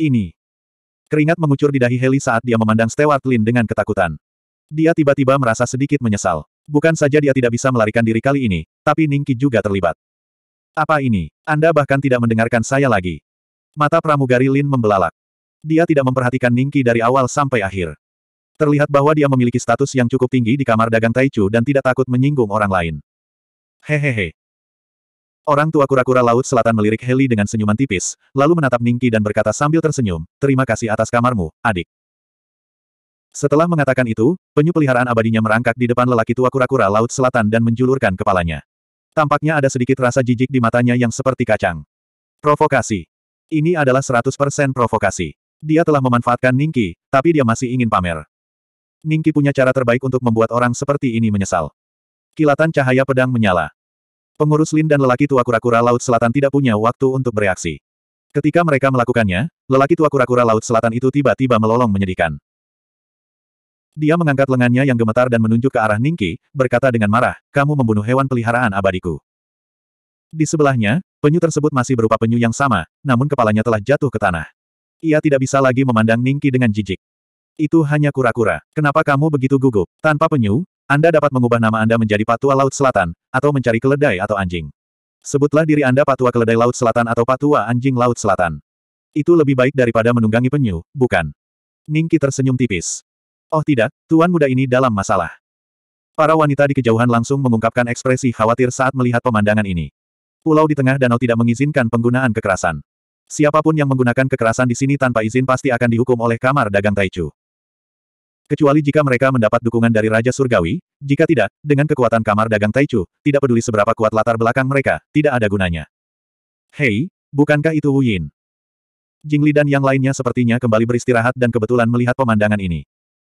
ini. Keringat mengucur di dahi Heli saat dia memandang Stewart Lin dengan ketakutan. Dia tiba-tiba merasa sedikit menyesal. Bukan saja dia tidak bisa melarikan diri kali ini, tapi Ningki juga terlibat. Apa ini? Anda bahkan tidak mendengarkan saya lagi. Mata pramugari Lin membelalak. Dia tidak memperhatikan Ningki dari awal sampai akhir. Terlihat bahwa dia memiliki status yang cukup tinggi di kamar dagang Taichu dan tidak takut menyinggung orang lain. Hehehe, Orang tua kura-kura laut selatan melirik Heli dengan senyuman tipis, lalu menatap Ningki dan berkata sambil tersenyum, terima kasih atas kamarmu, adik. Setelah mengatakan itu, penyu peliharaan abadinya merangkak di depan lelaki tua kura-kura laut selatan dan menjulurkan kepalanya. Tampaknya ada sedikit rasa jijik di matanya yang seperti kacang. Provokasi. Ini adalah 100% provokasi. Dia telah memanfaatkan Ningki, tapi dia masih ingin pamer. Ningki punya cara terbaik untuk membuat orang seperti ini menyesal. Kilatan cahaya pedang menyala. Pengurus Lin dan lelaki tua kura-kura Laut Selatan tidak punya waktu untuk bereaksi. Ketika mereka melakukannya, lelaki tua kura-kura Laut Selatan itu tiba-tiba melolong menyedihkan. Dia mengangkat lengannya yang gemetar dan menunjuk ke arah Ningki, berkata dengan marah, kamu membunuh hewan peliharaan abadiku. Di sebelahnya, penyu tersebut masih berupa penyu yang sama, namun kepalanya telah jatuh ke tanah. Ia tidak bisa lagi memandang Ningki dengan jijik. Itu hanya kura-kura. Kenapa kamu begitu gugup? Tanpa penyu, anda dapat mengubah nama Anda menjadi Patua Laut Selatan, atau mencari keledai atau anjing. Sebutlah diri Anda Patua Keledai Laut Selatan atau Patua Anjing Laut Selatan. Itu lebih baik daripada menunggangi penyu, bukan? Ningki tersenyum tipis. Oh tidak, tuan muda ini dalam masalah. Para wanita di kejauhan langsung mengungkapkan ekspresi khawatir saat melihat pemandangan ini. Pulau di tengah danau tidak mengizinkan penggunaan kekerasan. Siapapun yang menggunakan kekerasan di sini tanpa izin pasti akan dihukum oleh kamar dagang Taichu. Kecuali jika mereka mendapat dukungan dari Raja Surgawi, jika tidak, dengan kekuatan kamar dagang Taichu, tidak peduli seberapa kuat latar belakang mereka, tidak ada gunanya. Hei, bukankah itu Wu Yin? Jingli dan yang lainnya sepertinya kembali beristirahat dan kebetulan melihat pemandangan ini.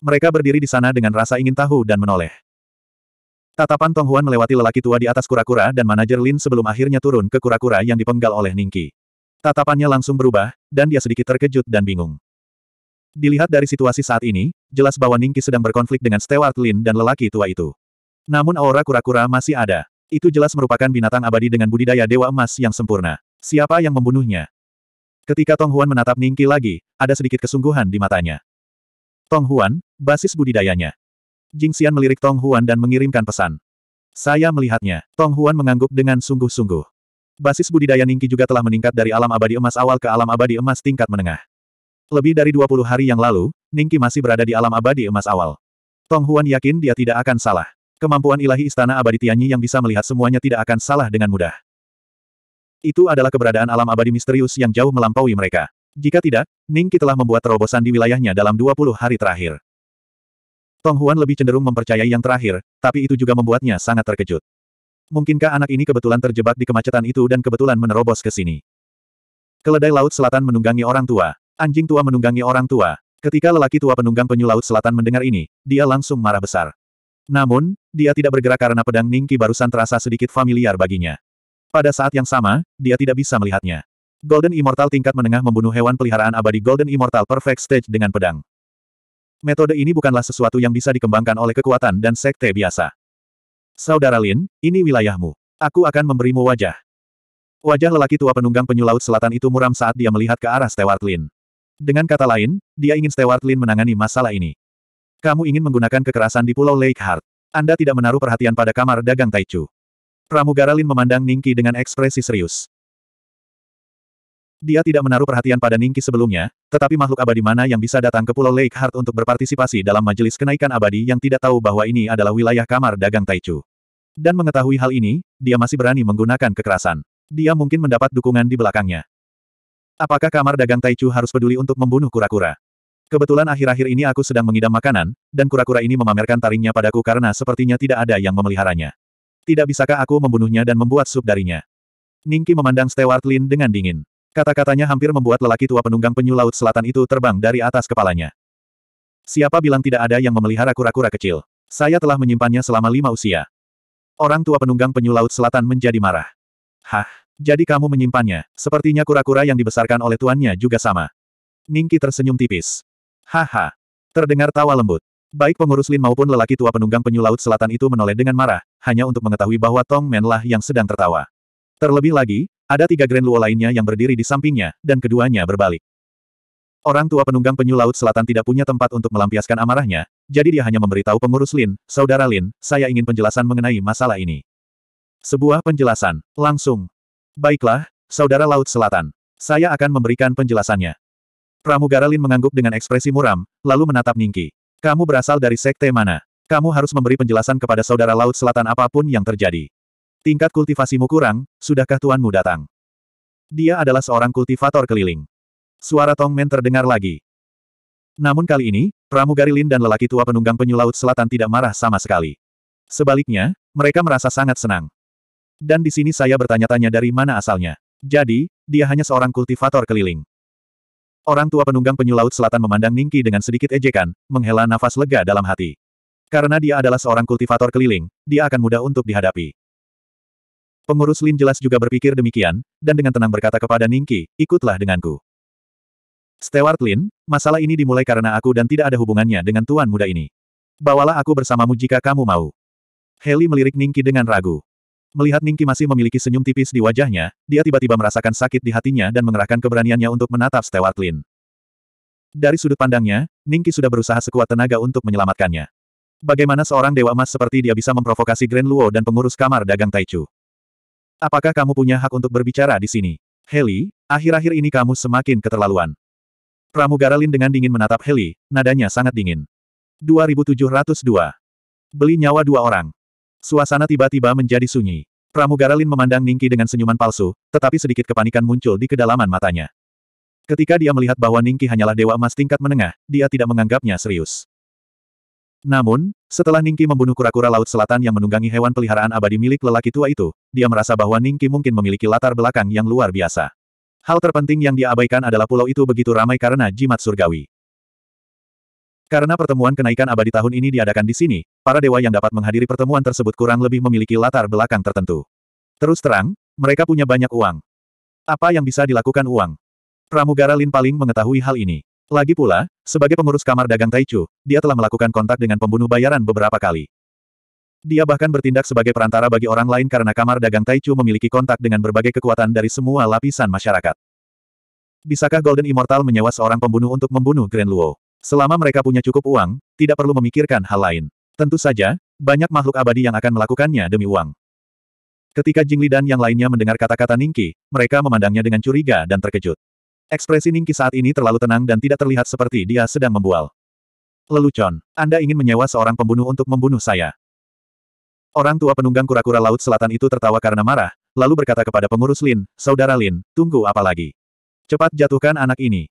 Mereka berdiri di sana dengan rasa ingin tahu dan menoleh. Tatapan Tong Huan melewati lelaki tua di atas kura-kura dan manajer Lin sebelum akhirnya turun ke kura-kura yang dipenggal oleh Ningki. Tatapannya langsung berubah, dan dia sedikit terkejut dan bingung. Dilihat dari situasi saat ini, jelas bahwa Ningki sedang berkonflik dengan Stewart Lin dan lelaki tua itu. Namun aura kura-kura masih ada. Itu jelas merupakan binatang abadi dengan budidaya dewa emas yang sempurna. Siapa yang membunuhnya? Ketika Tong Huan menatap Ningki lagi, ada sedikit kesungguhan di matanya. Tong Huan, basis budidayanya. Jing Xian melirik Tong Huan dan mengirimkan pesan. Saya melihatnya. Tong Huan mengangguk dengan sungguh-sungguh. Basis budidaya Ningki juga telah meningkat dari alam abadi emas awal ke alam abadi emas tingkat menengah. Lebih dari 20 hari yang lalu, Ningki masih berada di alam abadi emas awal. Tong Huan yakin dia tidak akan salah. Kemampuan ilahi istana abadi Tianyi yang bisa melihat semuanya tidak akan salah dengan mudah. Itu adalah keberadaan alam abadi misterius yang jauh melampaui mereka. Jika tidak, Ningki telah membuat terobosan di wilayahnya dalam 20 hari terakhir. Tong Huan lebih cenderung mempercayai yang terakhir, tapi itu juga membuatnya sangat terkejut. Mungkinkah anak ini kebetulan terjebak di kemacetan itu dan kebetulan menerobos ke sini? Keledai laut selatan menunggangi orang tua. Anjing tua menunggangi orang tua. Ketika lelaki tua penunggang penyu laut selatan mendengar ini, dia langsung marah besar. Namun, dia tidak bergerak karena pedang Ningki barusan terasa sedikit familiar baginya. Pada saat yang sama, dia tidak bisa melihatnya. Golden Immortal tingkat menengah membunuh hewan peliharaan abadi Golden Immortal Perfect Stage dengan pedang. Metode ini bukanlah sesuatu yang bisa dikembangkan oleh kekuatan dan sekte biasa. Saudara Lin, ini wilayahmu. Aku akan memberimu wajah. Wajah lelaki tua penunggang penyu laut selatan itu muram saat dia melihat ke arah Stewart Lin. Dengan kata lain, dia ingin Stewart Lin menangani masalah ini. Kamu ingin menggunakan kekerasan di Pulau Lake Heart. Anda tidak menaruh perhatian pada kamar dagang Taichu. Pramugara Lin memandang Ningki dengan ekspresi serius. Dia tidak menaruh perhatian pada Ningki sebelumnya, tetapi makhluk abadi mana yang bisa datang ke Pulau Lake Heart untuk berpartisipasi dalam majelis kenaikan abadi yang tidak tahu bahwa ini adalah wilayah kamar dagang Taichu. Dan mengetahui hal ini, dia masih berani menggunakan kekerasan. Dia mungkin mendapat dukungan di belakangnya. Apakah kamar dagang Taichu harus peduli untuk membunuh kura-kura? Kebetulan akhir-akhir ini aku sedang mengidam makanan, dan kura-kura ini memamerkan taringnya padaku karena sepertinya tidak ada yang memeliharanya. Tidak bisakah aku membunuhnya dan membuat sup darinya? Ningki memandang Stewart Lin dengan dingin. Kata-katanya hampir membuat lelaki tua penunggang penyu laut selatan itu terbang dari atas kepalanya. Siapa bilang tidak ada yang memelihara kura-kura kecil? Saya telah menyimpannya selama lima usia. Orang tua penunggang penyu laut selatan menjadi marah. Hah? Jadi kamu menyimpannya, sepertinya kura-kura yang dibesarkan oleh tuannya juga sama. Ningki tersenyum tipis. Haha. Terdengar tawa lembut. Baik pengurus Lin maupun lelaki tua penunggang penyu laut selatan itu menoleh dengan marah, hanya untuk mengetahui bahwa Tong Menlah yang sedang tertawa. Terlebih lagi, ada tiga Grand Luo lainnya yang berdiri di sampingnya, dan keduanya berbalik. Orang tua penunggang penyu laut selatan tidak punya tempat untuk melampiaskan amarahnya, jadi dia hanya memberitahu pengurus Lin, Saudara Lin, saya ingin penjelasan mengenai masalah ini. Sebuah penjelasan, langsung, Baiklah, Saudara Laut Selatan. Saya akan memberikan penjelasannya. Pramugara Lin mengangguk dengan ekspresi muram, lalu menatap Ningki. Kamu berasal dari sekte mana? Kamu harus memberi penjelasan kepada Saudara Laut Selatan apapun yang terjadi. Tingkat kultivasimu kurang, sudahkah tuanmu datang? Dia adalah seorang kultivator keliling. Suara Tong Men terdengar lagi. Namun kali ini, pramugari Lin dan lelaki tua penunggang penyu laut selatan tidak marah sama sekali. Sebaliknya, mereka merasa sangat senang. Dan di sini saya bertanya-tanya dari mana asalnya. Jadi, dia hanya seorang kultivator keliling. Orang tua penunggang penyu laut selatan memandang Ningki dengan sedikit ejekan, menghela nafas lega dalam hati. Karena dia adalah seorang kultivator keliling, dia akan mudah untuk dihadapi. Pengurus Lin jelas juga berpikir demikian, dan dengan tenang berkata kepada Ningki, ikutlah denganku. Stewart Lin, masalah ini dimulai karena aku dan tidak ada hubungannya dengan tuan muda ini. Bawalah aku bersamamu jika kamu mau. Heli melirik Ningki dengan ragu. Melihat Ningki masih memiliki senyum tipis di wajahnya, dia tiba-tiba merasakan sakit di hatinya dan mengerahkan keberaniannya untuk menatap Stewart Lin. Dari sudut pandangnya, Ningki sudah berusaha sekuat tenaga untuk menyelamatkannya. Bagaimana seorang dewa emas seperti dia bisa memprovokasi Grand Luo dan pengurus kamar dagang Taichu? Apakah kamu punya hak untuk berbicara di sini? Heli, akhir-akhir ini kamu semakin keterlaluan. Pramugara Lin dengan dingin menatap Heli, nadanya sangat dingin. 2702. Beli nyawa dua orang. Suasana tiba-tiba menjadi sunyi. Pramugara Lin memandang Ningki dengan senyuman palsu, tetapi sedikit kepanikan muncul di kedalaman matanya. Ketika dia melihat bahwa Ningki hanyalah dewa emas tingkat menengah, dia tidak menganggapnya serius. Namun, setelah Ningki membunuh kura-kura Laut Selatan yang menunggangi hewan peliharaan abadi milik lelaki tua itu, dia merasa bahwa Ningki mungkin memiliki latar belakang yang luar biasa. Hal terpenting yang dia abaikan adalah pulau itu begitu ramai karena jimat surgawi. Karena pertemuan kenaikan abadi tahun ini diadakan di sini, para dewa yang dapat menghadiri pertemuan tersebut kurang lebih memiliki latar belakang tertentu. Terus terang, mereka punya banyak uang. Apa yang bisa dilakukan uang? Pramugara Lin paling mengetahui hal ini. Lagi pula, sebagai pengurus kamar dagang Taichu, dia telah melakukan kontak dengan pembunuh bayaran beberapa kali. Dia bahkan bertindak sebagai perantara bagi orang lain karena kamar dagang Taichu memiliki kontak dengan berbagai kekuatan dari semua lapisan masyarakat. Bisakah Golden Immortal menyewa seorang pembunuh untuk membunuh Grand Luo? Selama mereka punya cukup uang, tidak perlu memikirkan hal lain. Tentu saja, banyak makhluk abadi yang akan melakukannya demi uang. Ketika Jingli dan yang lainnya mendengar kata-kata Ningki, mereka memandangnya dengan curiga dan terkejut. Ekspresi Ningki saat ini terlalu tenang dan tidak terlihat seperti dia sedang membual. Lelucon, Anda ingin menyewa seorang pembunuh untuk membunuh saya. Orang tua penunggang kura-kura Laut Selatan itu tertawa karena marah, lalu berkata kepada pengurus Lin, Saudara Lin, tunggu apa lagi? Cepat jatuhkan anak ini.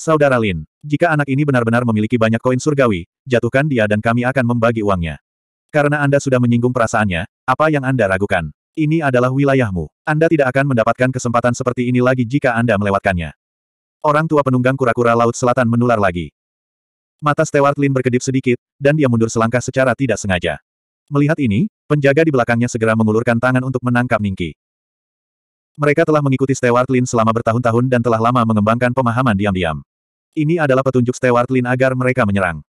Saudara Lin, jika anak ini benar-benar memiliki banyak koin surgawi, jatuhkan dia dan kami akan membagi uangnya. Karena Anda sudah menyinggung perasaannya, apa yang Anda ragukan? Ini adalah wilayahmu. Anda tidak akan mendapatkan kesempatan seperti ini lagi jika Anda melewatkannya. Orang tua penunggang kura-kura Laut Selatan menular lagi. Mata Stewart Lin berkedip sedikit, dan dia mundur selangkah secara tidak sengaja. Melihat ini, penjaga di belakangnya segera mengulurkan tangan untuk menangkap Ningki. Mereka telah mengikuti Stewart Lin selama bertahun-tahun dan telah lama mengembangkan pemahaman diam-diam. Ini adalah petunjuk Steward Lin agar mereka menyerang.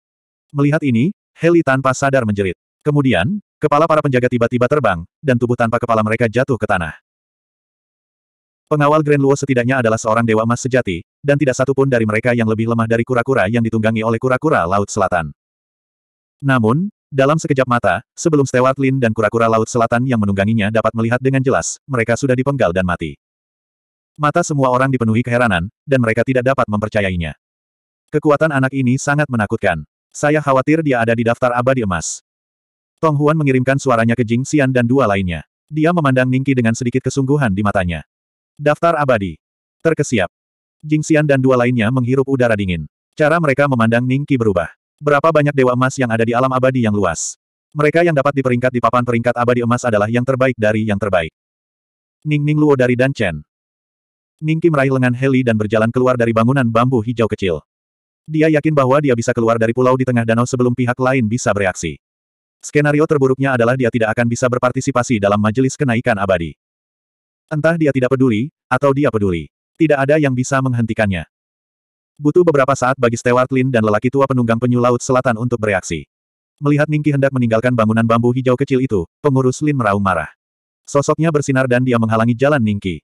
Melihat ini, Heli tanpa sadar menjerit. Kemudian, kepala para penjaga tiba-tiba terbang, dan tubuh tanpa kepala mereka jatuh ke tanah. Pengawal Grand Luo setidaknya adalah seorang dewa emas sejati, dan tidak satu pun dari mereka yang lebih lemah dari kura-kura yang ditunggangi oleh kura-kura Laut Selatan. Namun, dalam sekejap mata, sebelum Stewart Lin dan kura-kura Laut Selatan yang menungganginya dapat melihat dengan jelas, mereka sudah dipenggal dan mati. Mata semua orang dipenuhi keheranan, dan mereka tidak dapat mempercayainya. Kekuatan anak ini sangat menakutkan. Saya khawatir dia ada di daftar abadi emas. Tong Huan mengirimkan suaranya ke Jing Xian dan dua lainnya. Dia memandang Ningki dengan sedikit kesungguhan di matanya. Daftar abadi. Terkesiap. Jing Xian dan dua lainnya menghirup udara dingin. Cara mereka memandang Ningki berubah. Berapa banyak dewa emas yang ada di alam abadi yang luas? Mereka yang dapat diperingkat di papan peringkat abadi emas adalah yang terbaik dari yang terbaik. Ning Ning Luo dari Dan Chen. Ningki meraih lengan Heli dan berjalan keluar dari bangunan bambu hijau kecil. Dia yakin bahwa dia bisa keluar dari pulau di tengah danau sebelum pihak lain bisa bereaksi. Skenario terburuknya adalah dia tidak akan bisa berpartisipasi dalam majelis kenaikan abadi. Entah dia tidak peduli, atau dia peduli. Tidak ada yang bisa menghentikannya. Butuh beberapa saat bagi Stewart Lin dan lelaki tua penunggang penyu laut selatan untuk bereaksi. Melihat Ningki hendak meninggalkan bangunan bambu hijau kecil itu, pengurus Lin meraung marah. Sosoknya bersinar dan dia menghalangi jalan Ningki.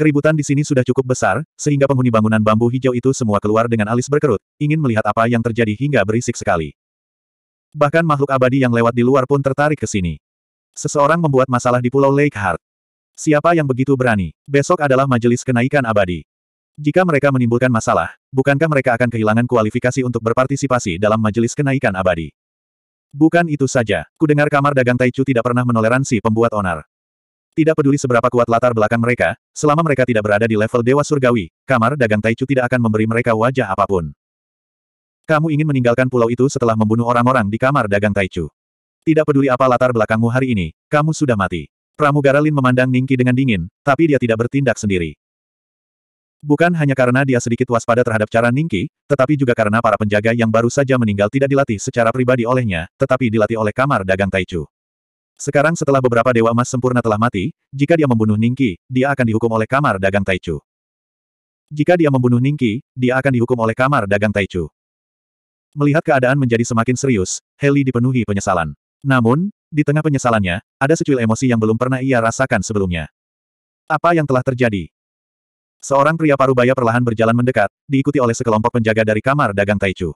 Keributan di sini sudah cukup besar, sehingga penghuni bangunan bambu hijau itu semua keluar dengan alis berkerut, ingin melihat apa yang terjadi hingga berisik sekali. Bahkan makhluk abadi yang lewat di luar pun tertarik ke sini. Seseorang membuat masalah di Pulau Lake Heart. Siapa yang begitu berani? Besok adalah majelis kenaikan abadi. Jika mereka menimbulkan masalah, bukankah mereka akan kehilangan kualifikasi untuk berpartisipasi dalam majelis kenaikan abadi? Bukan itu saja, kudengar kamar dagang Taichu tidak pernah menoleransi pembuat onar. Tidak peduli seberapa kuat latar belakang mereka, selama mereka tidak berada di level Dewa Surgawi, kamar dagang Taichu tidak akan memberi mereka wajah apapun. Kamu ingin meninggalkan pulau itu setelah membunuh orang-orang di kamar dagang Taichu. Tidak peduli apa latar belakangmu hari ini, kamu sudah mati. Pramugara Lin memandang Ningki dengan dingin, tapi dia tidak bertindak sendiri. Bukan hanya karena dia sedikit waspada terhadap cara Ningki, tetapi juga karena para penjaga yang baru saja meninggal tidak dilatih secara pribadi olehnya, tetapi dilatih oleh kamar dagang Taichu. Sekarang setelah beberapa Dewa Emas Sempurna telah mati, jika dia membunuh Ningki, dia akan dihukum oleh Kamar Dagang Taichu. Jika dia membunuh Ningki, dia akan dihukum oleh Kamar Dagang Taichu. Melihat keadaan menjadi semakin serius, Heli dipenuhi penyesalan. Namun, di tengah penyesalannya, ada secuil emosi yang belum pernah ia rasakan sebelumnya. Apa yang telah terjadi? Seorang pria parubaya perlahan berjalan mendekat, diikuti oleh sekelompok penjaga dari kamar dagang Taichu.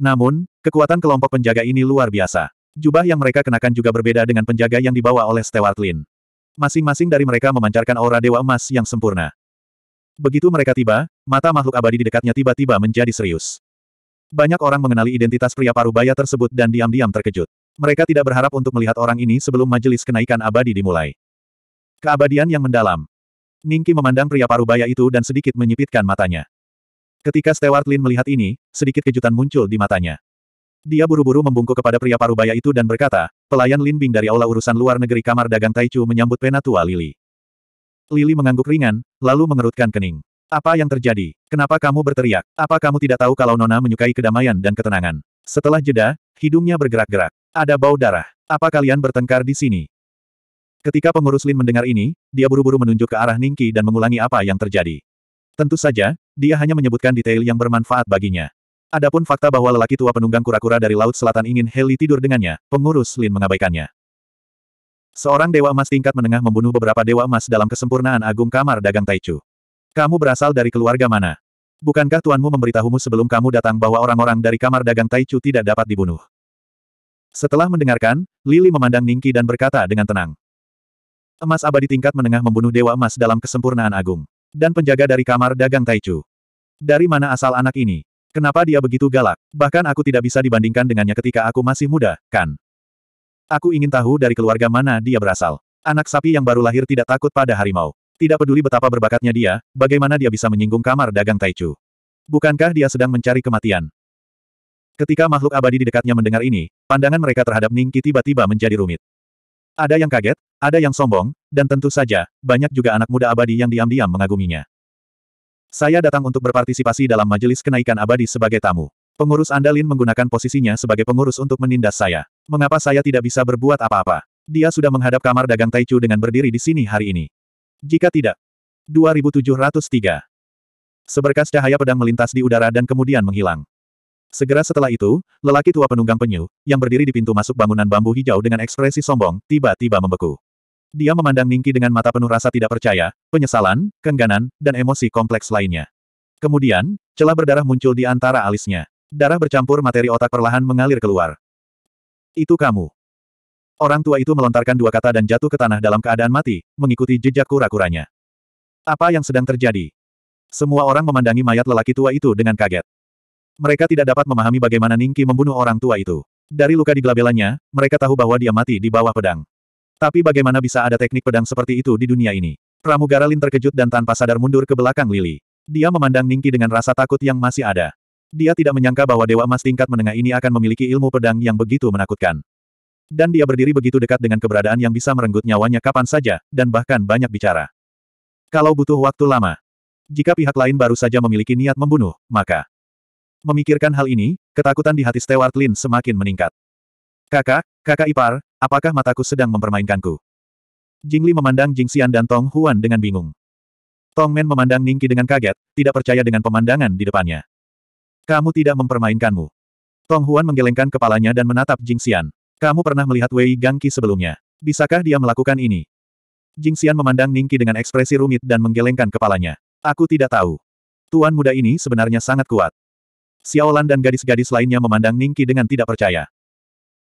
Namun, kekuatan kelompok penjaga ini luar biasa. Jubah yang mereka kenakan juga berbeda dengan penjaga yang dibawa oleh Stewart Lin. Masing-masing dari mereka memancarkan aura dewa emas yang sempurna. Begitu mereka tiba, mata makhluk abadi di dekatnya tiba-tiba menjadi serius. Banyak orang mengenali identitas pria parubaya tersebut dan diam-diam terkejut. Mereka tidak berharap untuk melihat orang ini sebelum majelis kenaikan abadi dimulai. Keabadian yang mendalam. Ningki memandang pria parubaya itu dan sedikit menyipitkan matanya. Ketika Stewart Lin melihat ini, sedikit kejutan muncul di matanya. Dia buru-buru membungkuk kepada pria parubaya itu dan berkata, pelayan Lin Bing dari Aula Urusan Luar Negeri Kamar Dagang Taichu menyambut penatua Lili. Lili mengangguk ringan, lalu mengerutkan kening. Apa yang terjadi? Kenapa kamu berteriak? Apa kamu tidak tahu kalau Nona menyukai kedamaian dan ketenangan? Setelah jeda, hidungnya bergerak-gerak. Ada bau darah. Apa kalian bertengkar di sini? Ketika pengurus Lin mendengar ini, dia buru-buru menunjuk ke arah Ningki dan mengulangi apa yang terjadi. Tentu saja, dia hanya menyebutkan detail yang bermanfaat baginya. Adapun fakta bahwa lelaki tua penunggang kura-kura dari Laut Selatan ingin Heli tidur dengannya, pengurus Lin mengabaikannya. Seorang dewa emas tingkat menengah membunuh beberapa dewa emas dalam kesempurnaan agung kamar dagang Taichu. Kamu berasal dari keluarga mana? Bukankah tuanmu memberitahumu sebelum kamu datang bahwa orang-orang dari kamar dagang Taichu tidak dapat dibunuh? Setelah mendengarkan, Lili memandang Ningki dan berkata dengan tenang. Emas abadi tingkat menengah membunuh dewa emas dalam kesempurnaan agung. Dan penjaga dari kamar dagang Taichu. Dari mana asal anak ini? Kenapa dia begitu galak? Bahkan aku tidak bisa dibandingkan dengannya ketika aku masih muda, kan? Aku ingin tahu dari keluarga mana dia berasal. Anak sapi yang baru lahir tidak takut pada harimau. Tidak peduli betapa berbakatnya dia, bagaimana dia bisa menyinggung kamar dagang Taichu. Bukankah dia sedang mencari kematian? Ketika makhluk abadi di dekatnya mendengar ini, pandangan mereka terhadap Ningki tiba-tiba menjadi rumit. Ada yang kaget, ada yang sombong, dan tentu saja, banyak juga anak muda abadi yang diam-diam mengaguminya. Saya datang untuk berpartisipasi dalam majelis kenaikan abadi sebagai tamu. Pengurus Andalin menggunakan posisinya sebagai pengurus untuk menindas saya. Mengapa saya tidak bisa berbuat apa-apa? Dia sudah menghadap kamar dagang Taichu dengan berdiri di sini hari ini. Jika tidak. 2703 Seberkas cahaya pedang melintas di udara dan kemudian menghilang. Segera setelah itu, lelaki tua penunggang penyu, yang berdiri di pintu masuk bangunan bambu hijau dengan ekspresi sombong, tiba-tiba membeku. Dia memandang Ningki dengan mata penuh rasa tidak percaya, penyesalan, kengganan, dan emosi kompleks lainnya. Kemudian, celah berdarah muncul di antara alisnya. Darah bercampur materi otak perlahan mengalir keluar. Itu kamu. Orang tua itu melontarkan dua kata dan jatuh ke tanah dalam keadaan mati, mengikuti jejak kura-kuranya. Apa yang sedang terjadi? Semua orang memandangi mayat lelaki tua itu dengan kaget. Mereka tidak dapat memahami bagaimana Ningki membunuh orang tua itu. Dari luka di gelabelannya, mereka tahu bahwa dia mati di bawah pedang. Tapi bagaimana bisa ada teknik pedang seperti itu di dunia ini? Pramugara Lin terkejut dan tanpa sadar mundur ke belakang Lili. Dia memandang Ningki dengan rasa takut yang masih ada. Dia tidak menyangka bahwa Dewa Emas tingkat menengah ini akan memiliki ilmu pedang yang begitu menakutkan. Dan dia berdiri begitu dekat dengan keberadaan yang bisa merenggut nyawanya kapan saja, dan bahkan banyak bicara. Kalau butuh waktu lama, jika pihak lain baru saja memiliki niat membunuh, maka... Memikirkan hal ini, ketakutan di hati Stewart Lin semakin meningkat. Kakak, Kakak ipar, apakah mataku sedang mempermainkanku? Jingli memandang Jing Xian dan Tong Huan dengan bingung. Tong Men memandang Ningki dengan kaget, tidak percaya dengan pemandangan di depannya. Kamu tidak mempermainkanmu. Tong Huan menggelengkan kepalanya dan menatap Jing Xian. Kamu pernah melihat Wei Gangqi sebelumnya. Bisakah dia melakukan ini? Jing Xian memandang Ningki dengan ekspresi rumit dan menggelengkan kepalanya. Aku tidak tahu. Tuan muda ini sebenarnya sangat kuat. Xiaolan dan gadis-gadis lainnya memandang Ningki dengan tidak percaya.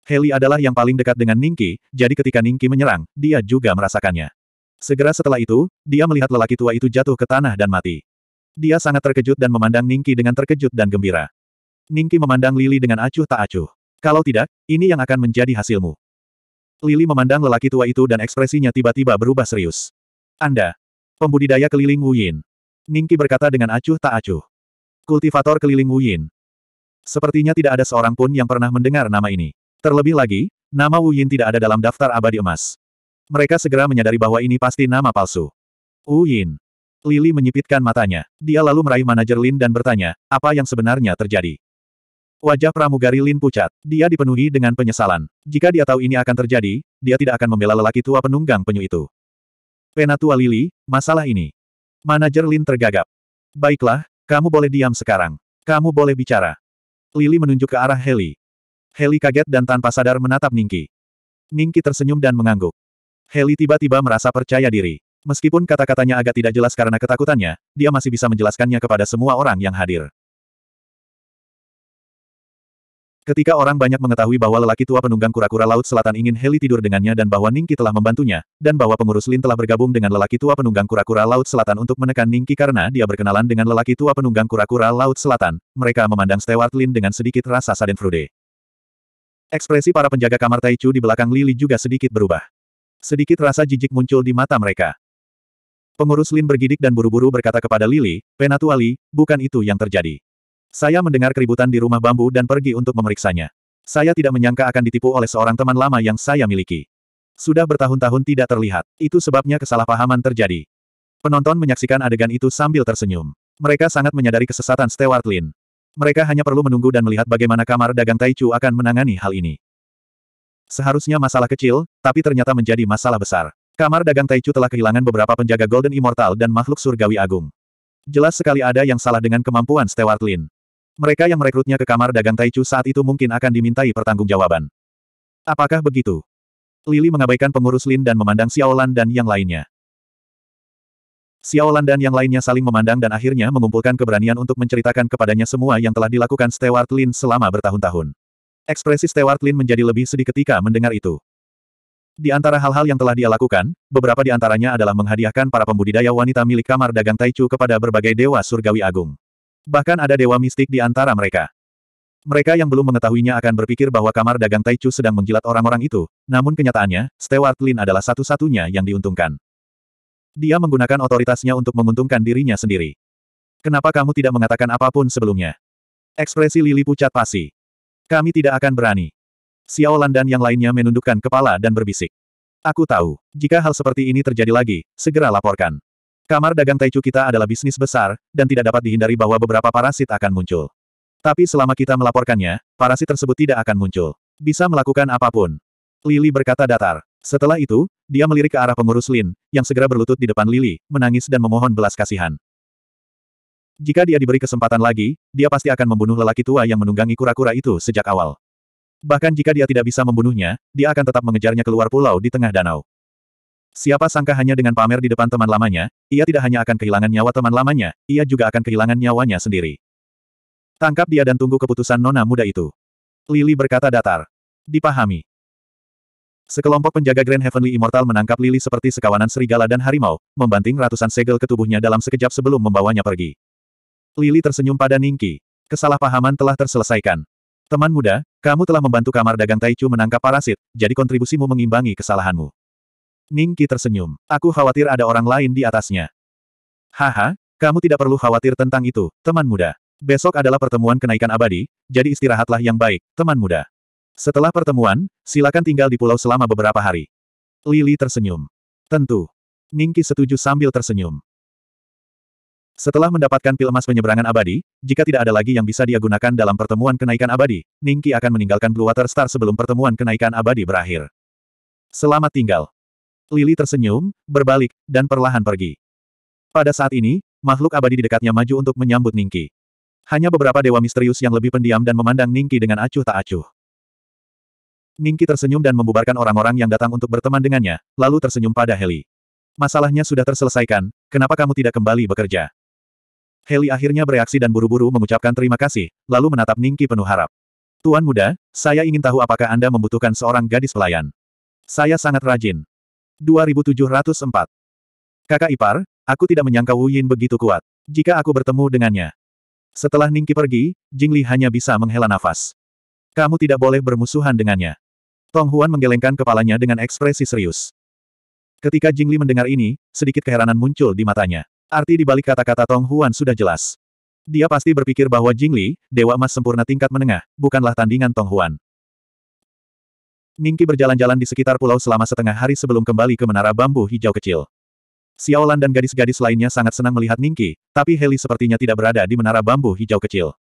Heli adalah yang paling dekat dengan Ningki, jadi ketika Ningki menyerang, dia juga merasakannya. Segera setelah itu, dia melihat lelaki tua itu jatuh ke tanah dan mati. Dia sangat terkejut dan memandang Ningki dengan terkejut dan gembira. Ningki memandang Lili dengan acuh tak acuh. Kalau tidak, ini yang akan menjadi hasilmu. Lili memandang lelaki tua itu dan ekspresinya tiba-tiba berubah serius. Anda, pembudidaya keliling Wuyin. Ningki berkata dengan acuh tak acuh. Kultivator keliling Wuyin. Sepertinya tidak ada seorang pun yang pernah mendengar nama ini. Terlebih lagi, nama Wu Yin tidak ada dalam daftar abadi emas. Mereka segera menyadari bahwa ini pasti nama palsu. Wu Yin. Lili menyipitkan matanya. Dia lalu meraih manajer Lin dan bertanya, apa yang sebenarnya terjadi? Wajah pramugari Lin pucat. Dia dipenuhi dengan penyesalan. Jika dia tahu ini akan terjadi, dia tidak akan membela lelaki tua penunggang penyu itu. Penatua Lili, masalah ini. Manajer Lin tergagap. Baiklah, kamu boleh diam sekarang. Kamu boleh bicara. Lili menunjuk ke arah Heli. Heli kaget dan tanpa sadar menatap Ningki. Ningki tersenyum dan mengangguk. Heli tiba-tiba merasa percaya diri. Meskipun kata-katanya agak tidak jelas karena ketakutannya, dia masih bisa menjelaskannya kepada semua orang yang hadir. Ketika orang banyak mengetahui bahwa lelaki tua penunggang kura-kura laut selatan ingin Heli tidur dengannya dan bahwa Ningki telah membantunya, dan bahwa pengurus Lin telah bergabung dengan lelaki tua penunggang kura-kura laut selatan untuk menekan Ningki karena dia berkenalan dengan lelaki tua penunggang kura-kura laut selatan, mereka memandang Stewart Lin dengan sedikit rasa sadenfrude. Ekspresi para penjaga kamar Taichu di belakang Lili juga sedikit berubah. Sedikit rasa jijik muncul di mata mereka. Pengurus Lin bergidik dan buru-buru berkata kepada Lili, Penatuali, bukan itu yang terjadi. Saya mendengar keributan di rumah bambu dan pergi untuk memeriksanya. Saya tidak menyangka akan ditipu oleh seorang teman lama yang saya miliki. Sudah bertahun-tahun tidak terlihat. Itu sebabnya kesalahpahaman terjadi. Penonton menyaksikan adegan itu sambil tersenyum. Mereka sangat menyadari kesesatan Stewart Lin. Mereka hanya perlu menunggu dan melihat bagaimana kamar dagang Taichu akan menangani hal ini. Seharusnya masalah kecil, tapi ternyata menjadi masalah besar. Kamar dagang Taichu telah kehilangan beberapa penjaga Golden Immortal dan makhluk surgawi agung. Jelas sekali ada yang salah dengan kemampuan Stewart Lin. Mereka yang merekrutnya ke kamar dagang Taichu saat itu mungkin akan dimintai pertanggungjawaban. Apakah begitu? Lily mengabaikan pengurus Lin dan memandang Xiaolan dan yang lainnya. Xiaolan dan yang lainnya saling memandang dan akhirnya mengumpulkan keberanian untuk menceritakan kepadanya semua yang telah dilakukan Stewart Lin selama bertahun-tahun. Ekspresi Stewart Lin menjadi lebih sedih ketika mendengar itu. Di antara hal-hal yang telah dia lakukan, beberapa di antaranya adalah menghadiahkan para pembudidaya wanita milik kamar dagang Taichu kepada berbagai dewa surgawi agung. Bahkan ada dewa mistik di antara mereka. Mereka yang belum mengetahuinya akan berpikir bahwa kamar dagang Taichu sedang menjilat orang-orang itu, namun kenyataannya, Stewart Lin adalah satu-satunya yang diuntungkan. Dia menggunakan otoritasnya untuk menguntungkan dirinya sendiri. Kenapa kamu tidak mengatakan apapun sebelumnya? Ekspresi Lili pucat pasi. Kami tidak akan berani. Xiaolan dan yang lainnya menundukkan kepala dan berbisik. Aku tahu, jika hal seperti ini terjadi lagi, segera laporkan. Kamar dagang Taichu kita adalah bisnis besar, dan tidak dapat dihindari bahwa beberapa parasit akan muncul. Tapi selama kita melaporkannya, parasit tersebut tidak akan muncul. Bisa melakukan apapun. Lili berkata datar. Setelah itu, dia melirik ke arah pengurus Lin, yang segera berlutut di depan Lili, menangis dan memohon belas kasihan. Jika dia diberi kesempatan lagi, dia pasti akan membunuh lelaki tua yang menunggangi kura-kura itu sejak awal. Bahkan jika dia tidak bisa membunuhnya, dia akan tetap mengejarnya keluar pulau di tengah danau. Siapa sangka hanya dengan pamer di depan teman lamanya, ia tidak hanya akan kehilangan nyawa teman lamanya, ia juga akan kehilangan nyawanya sendiri. Tangkap dia dan tunggu keputusan nona muda itu. Lili berkata datar. Dipahami. Sekelompok penjaga Grand Heavenly Immortal menangkap Lily seperti sekawanan serigala dan harimau, membanting ratusan segel ke tubuhnya dalam sekejap sebelum membawanya pergi. Lily tersenyum pada Ningki. Kesalahpahaman telah terselesaikan. Teman muda, kamu telah membantu kamar dagang Taichu menangkap parasit, jadi kontribusimu mengimbangi kesalahanmu. Ningki tersenyum. Aku khawatir ada orang lain di atasnya. Haha, kamu tidak perlu khawatir tentang itu, teman muda. Besok adalah pertemuan kenaikan abadi, jadi istirahatlah yang baik, teman muda. Setelah pertemuan, silakan tinggal di pulau selama beberapa hari. Lili tersenyum. Tentu. Ningki setuju sambil tersenyum. Setelah mendapatkan pil emas penyeberangan abadi, jika tidak ada lagi yang bisa dia gunakan dalam pertemuan kenaikan abadi, Ningki akan meninggalkan Blue Water Star sebelum pertemuan kenaikan abadi berakhir. Selamat tinggal. Lili tersenyum, berbalik, dan perlahan pergi. Pada saat ini, makhluk abadi di dekatnya maju untuk menyambut Ningki. Hanya beberapa dewa misterius yang lebih pendiam dan memandang Ningki dengan acuh tak acuh. Ningki tersenyum dan membubarkan orang-orang yang datang untuk berteman dengannya, lalu tersenyum pada Heli. Masalahnya sudah terselesaikan, kenapa kamu tidak kembali bekerja? Heli akhirnya bereaksi dan buru-buru mengucapkan terima kasih, lalu menatap Ningki penuh harap. Tuan muda, saya ingin tahu apakah Anda membutuhkan seorang gadis pelayan. Saya sangat rajin. 2704. Kakak ipar, aku tidak menyangka Wu Yin begitu kuat. Jika aku bertemu dengannya. Setelah Ningki pergi, Jingli hanya bisa menghela nafas. Kamu tidak boleh bermusuhan dengannya. Tong Huan menggelengkan kepalanya dengan ekspresi serius. Ketika Jingli mendengar ini, sedikit keheranan muncul di matanya. Arti di balik kata-kata Tong Huan sudah jelas. Dia pasti berpikir bahwa Jingli, dewa emas sempurna tingkat menengah, bukanlah tandingan Tong Huan. Ningki berjalan-jalan di sekitar pulau selama setengah hari sebelum kembali ke menara bambu hijau kecil. Xiaolan dan gadis-gadis lainnya sangat senang melihat Ningki, tapi Heli sepertinya tidak berada di menara bambu hijau kecil.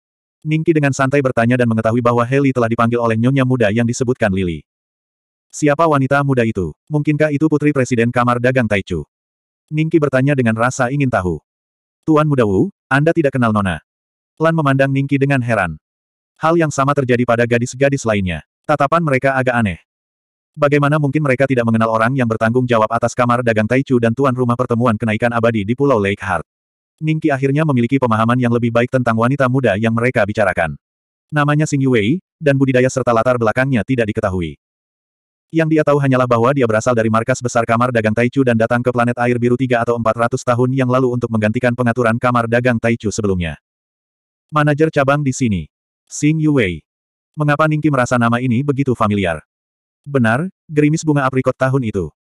Ningki dengan santai bertanya dan mengetahui bahwa Heli telah dipanggil oleh nyonya muda yang disebutkan Lily. Siapa wanita muda itu? Mungkinkah itu putri Presiden Kamar Dagang Taichu? Ningki bertanya dengan rasa ingin tahu. Tuan Muda Wu, Anda tidak kenal Nona. Lan memandang Ningki dengan heran. Hal yang sama terjadi pada gadis-gadis lainnya. Tatapan mereka agak aneh. Bagaimana mungkin mereka tidak mengenal orang yang bertanggung jawab atas kamar dagang Taichu dan tuan rumah pertemuan kenaikan abadi di Pulau Lake Heart? Ningki akhirnya memiliki pemahaman yang lebih baik tentang wanita muda yang mereka bicarakan. Namanya Sing Yue, dan budidaya serta latar belakangnya tidak diketahui. Yang dia tahu hanyalah bahwa dia berasal dari markas besar kamar dagang Taichu dan datang ke planet air biru 3 atau 400 tahun yang lalu untuk menggantikan pengaturan kamar dagang Taichu sebelumnya. Manajer cabang di sini. Sing Yuwei. Mengapa Ningki merasa nama ini begitu familiar? Benar, gerimis bunga aprikot tahun itu.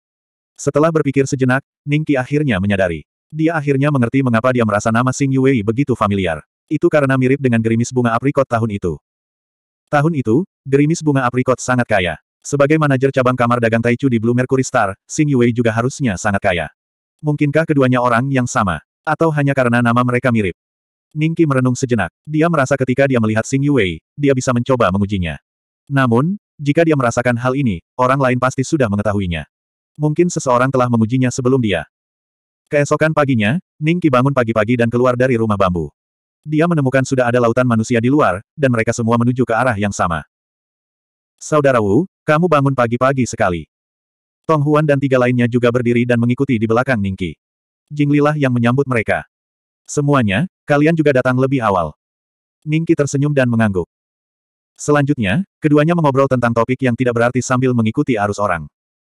Setelah berpikir sejenak, Ningki akhirnya menyadari. Dia akhirnya mengerti mengapa dia merasa nama Sing Yuei begitu familiar. Itu karena mirip dengan gerimis bunga aprikot tahun itu. Tahun itu, gerimis bunga aprikot sangat kaya. Sebagai manajer cabang kamar dagang Taichu di Blue Mercury Star, Xing Yue juga harusnya sangat kaya. Mungkinkah keduanya orang yang sama? Atau hanya karena nama mereka mirip? Ningki merenung sejenak. Dia merasa ketika dia melihat Xing Yue, dia bisa mencoba mengujinya. Namun, jika dia merasakan hal ini, orang lain pasti sudah mengetahuinya. Mungkin seseorang telah mengujinya sebelum dia. Keesokan paginya, Ningki bangun pagi-pagi dan keluar dari rumah bambu. Dia menemukan sudah ada lautan manusia di luar, dan mereka semua menuju ke arah yang sama. Saudara Wu, kamu bangun pagi-pagi sekali. Tong Huan dan tiga lainnya juga berdiri dan mengikuti di belakang Ningki. Jinglilah yang menyambut mereka. Semuanya, kalian juga datang lebih awal. Ningki tersenyum dan mengangguk. Selanjutnya, keduanya mengobrol tentang topik yang tidak berarti sambil mengikuti arus orang.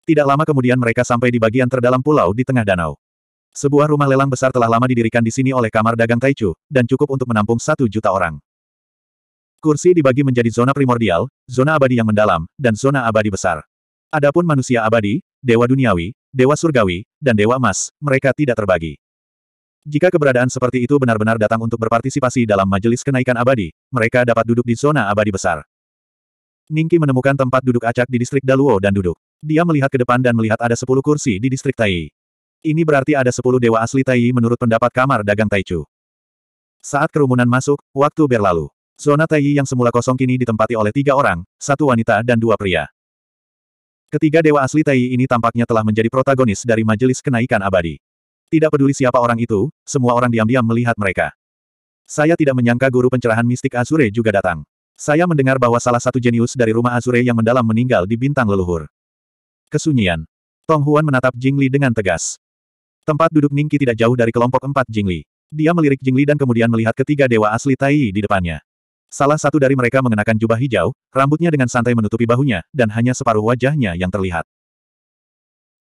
Tidak lama kemudian mereka sampai di bagian terdalam pulau di tengah danau. Sebuah rumah lelang besar telah lama didirikan di sini oleh kamar dagang Taichu, dan cukup untuk menampung satu juta orang. Kursi dibagi menjadi zona primordial, zona abadi yang mendalam, dan zona abadi besar. Adapun manusia abadi, dewa duniawi, dewa surgawi, dan dewa emas, mereka tidak terbagi. Jika keberadaan seperti itu benar-benar datang untuk berpartisipasi dalam majelis kenaikan abadi, mereka dapat duduk di zona abadi besar. Ningki menemukan tempat duduk acak di distrik Daluo dan duduk. Dia melihat ke depan dan melihat ada sepuluh kursi di distrik Tai. Ini berarti ada sepuluh dewa asli Tai menurut pendapat kamar dagang Taichu. Saat kerumunan masuk, waktu berlalu. Zona Taiyi yang semula kosong kini ditempati oleh tiga orang, satu wanita dan dua pria. Ketiga dewa asli Taiyi ini tampaknya telah menjadi protagonis dari majelis kenaikan abadi. Tidak peduli siapa orang itu, semua orang diam-diam melihat mereka. Saya tidak menyangka guru pencerahan mistik Azure juga datang. Saya mendengar bahwa salah satu jenius dari rumah Azure yang mendalam meninggal di bintang leluhur. Kesunyian. Tong Huan menatap Jingli dengan tegas. Tempat duduk Ningki tidak jauh dari kelompok empat Jingli. Dia melirik Jingli dan kemudian melihat ketiga dewa asli Taiyi di depannya. Salah satu dari mereka mengenakan jubah hijau, rambutnya dengan santai menutupi bahunya, dan hanya separuh wajahnya yang terlihat.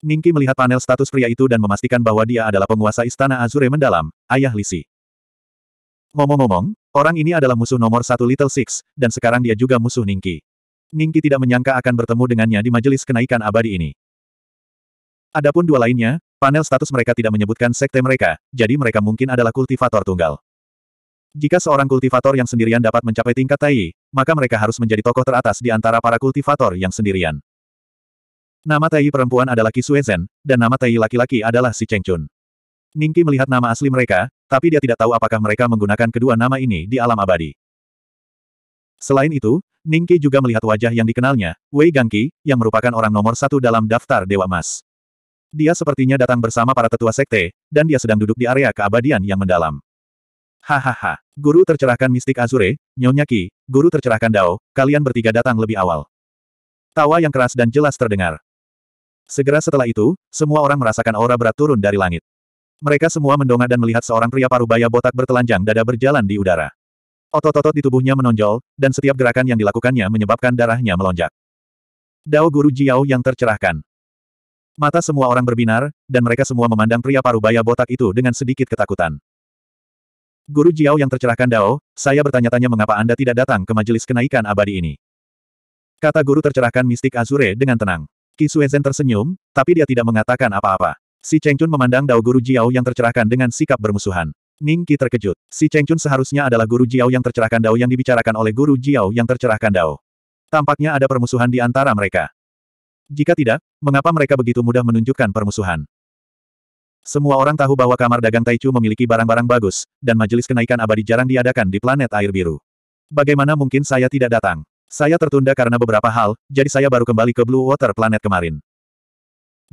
Ningki melihat panel status pria itu dan memastikan bahwa dia adalah penguasa Istana Azure mendalam, ayah Lisi. Ngomong-ngomong, orang ini adalah musuh nomor satu Little Six, dan sekarang dia juga musuh Ningki. Ningki tidak menyangka akan bertemu dengannya di majelis kenaikan abadi ini. Adapun dua lainnya, panel status mereka tidak menyebutkan sekte mereka, jadi mereka mungkin adalah kultivator tunggal. Jika seorang kultivator yang sendirian dapat mencapai tingkat Tai, maka mereka harus menjadi tokoh teratas di antara para kultivator yang sendirian. Nama Tai perempuan adalah Ki Suezen, dan nama Tai laki-laki adalah Si Chengchun. Chun. Ningki melihat nama asli mereka, tapi dia tidak tahu apakah mereka menggunakan kedua nama ini di alam abadi. Selain itu, Ningki juga melihat wajah yang dikenalnya, Wei Gangqi, yang merupakan orang nomor satu dalam daftar Dewa Emas. Dia sepertinya datang bersama para tetua sekte, dan dia sedang duduk di area keabadian yang mendalam. Hahaha, guru tercerahkan mistik Azure, Nyonya Ki, guru tercerahkan Dao, kalian bertiga datang lebih awal. Tawa yang keras dan jelas terdengar. Segera setelah itu, semua orang merasakan aura berat turun dari langit. Mereka semua mendongak dan melihat seorang pria parubaya botak bertelanjang dada berjalan di udara. Otot-otot di tubuhnya menonjol, dan setiap gerakan yang dilakukannya menyebabkan darahnya melonjak. Dao Guru Jiao yang tercerahkan. Mata semua orang berbinar, dan mereka semua memandang pria parubaya botak itu dengan sedikit ketakutan. Guru Jiao yang tercerahkan Dao, saya bertanya-tanya mengapa Anda tidak datang ke majelis kenaikan abadi ini. Kata guru tercerahkan mistik Azure dengan tenang. Qi Suezen tersenyum, tapi dia tidak mengatakan apa-apa. Si Cheng Chun memandang Dao Guru Jiao yang tercerahkan dengan sikap bermusuhan. Ning Qi terkejut. Si Cheng Chun seharusnya adalah Guru Jiao yang tercerahkan Dao yang dibicarakan oleh Guru Jiao yang tercerahkan Dao. Tampaknya ada permusuhan di antara mereka. Jika tidak, mengapa mereka begitu mudah menunjukkan permusuhan? Semua orang tahu bahwa kamar dagang Taichu memiliki barang-barang bagus, dan majelis kenaikan abadi jarang diadakan di planet air biru. Bagaimana mungkin saya tidak datang? Saya tertunda karena beberapa hal, jadi saya baru kembali ke Blue Water Planet kemarin.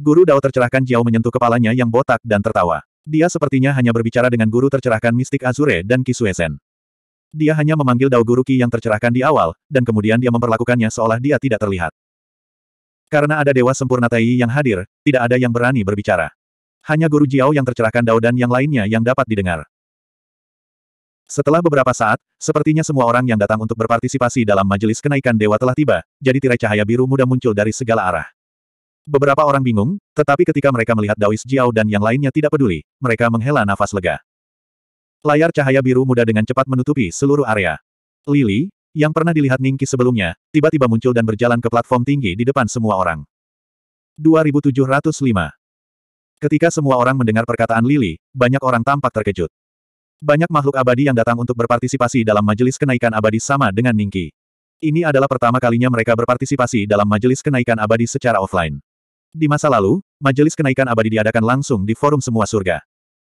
Guru Dao tercerahkan Jiao menyentuh kepalanya yang botak dan tertawa. Dia sepertinya hanya berbicara dengan guru tercerahkan mistik Azure dan Kisuesen. Dia hanya memanggil Dao Guru Ki yang tercerahkan di awal, dan kemudian dia memperlakukannya seolah dia tidak terlihat. Karena ada Dewa Sempurna Tai yang hadir, tidak ada yang berani berbicara. Hanya Guru Jiao yang tercerahkan Dao dan yang lainnya yang dapat didengar. Setelah beberapa saat, sepertinya semua orang yang datang untuk berpartisipasi dalam majelis kenaikan dewa telah tiba, jadi tirai cahaya biru muda muncul dari segala arah. Beberapa orang bingung, tetapi ketika mereka melihat Daois Jiao dan yang lainnya tidak peduli, mereka menghela nafas lega. Layar cahaya biru muda dengan cepat menutupi seluruh area. Lily, yang pernah dilihat Ningki sebelumnya, tiba-tiba muncul dan berjalan ke platform tinggi di depan semua orang. 2705 Ketika semua orang mendengar perkataan Lili, banyak orang tampak terkejut. Banyak makhluk abadi yang datang untuk berpartisipasi dalam majelis kenaikan abadi sama dengan Ningki. Ini adalah pertama kalinya mereka berpartisipasi dalam majelis kenaikan abadi secara offline. Di masa lalu, majelis kenaikan abadi diadakan langsung di forum semua surga.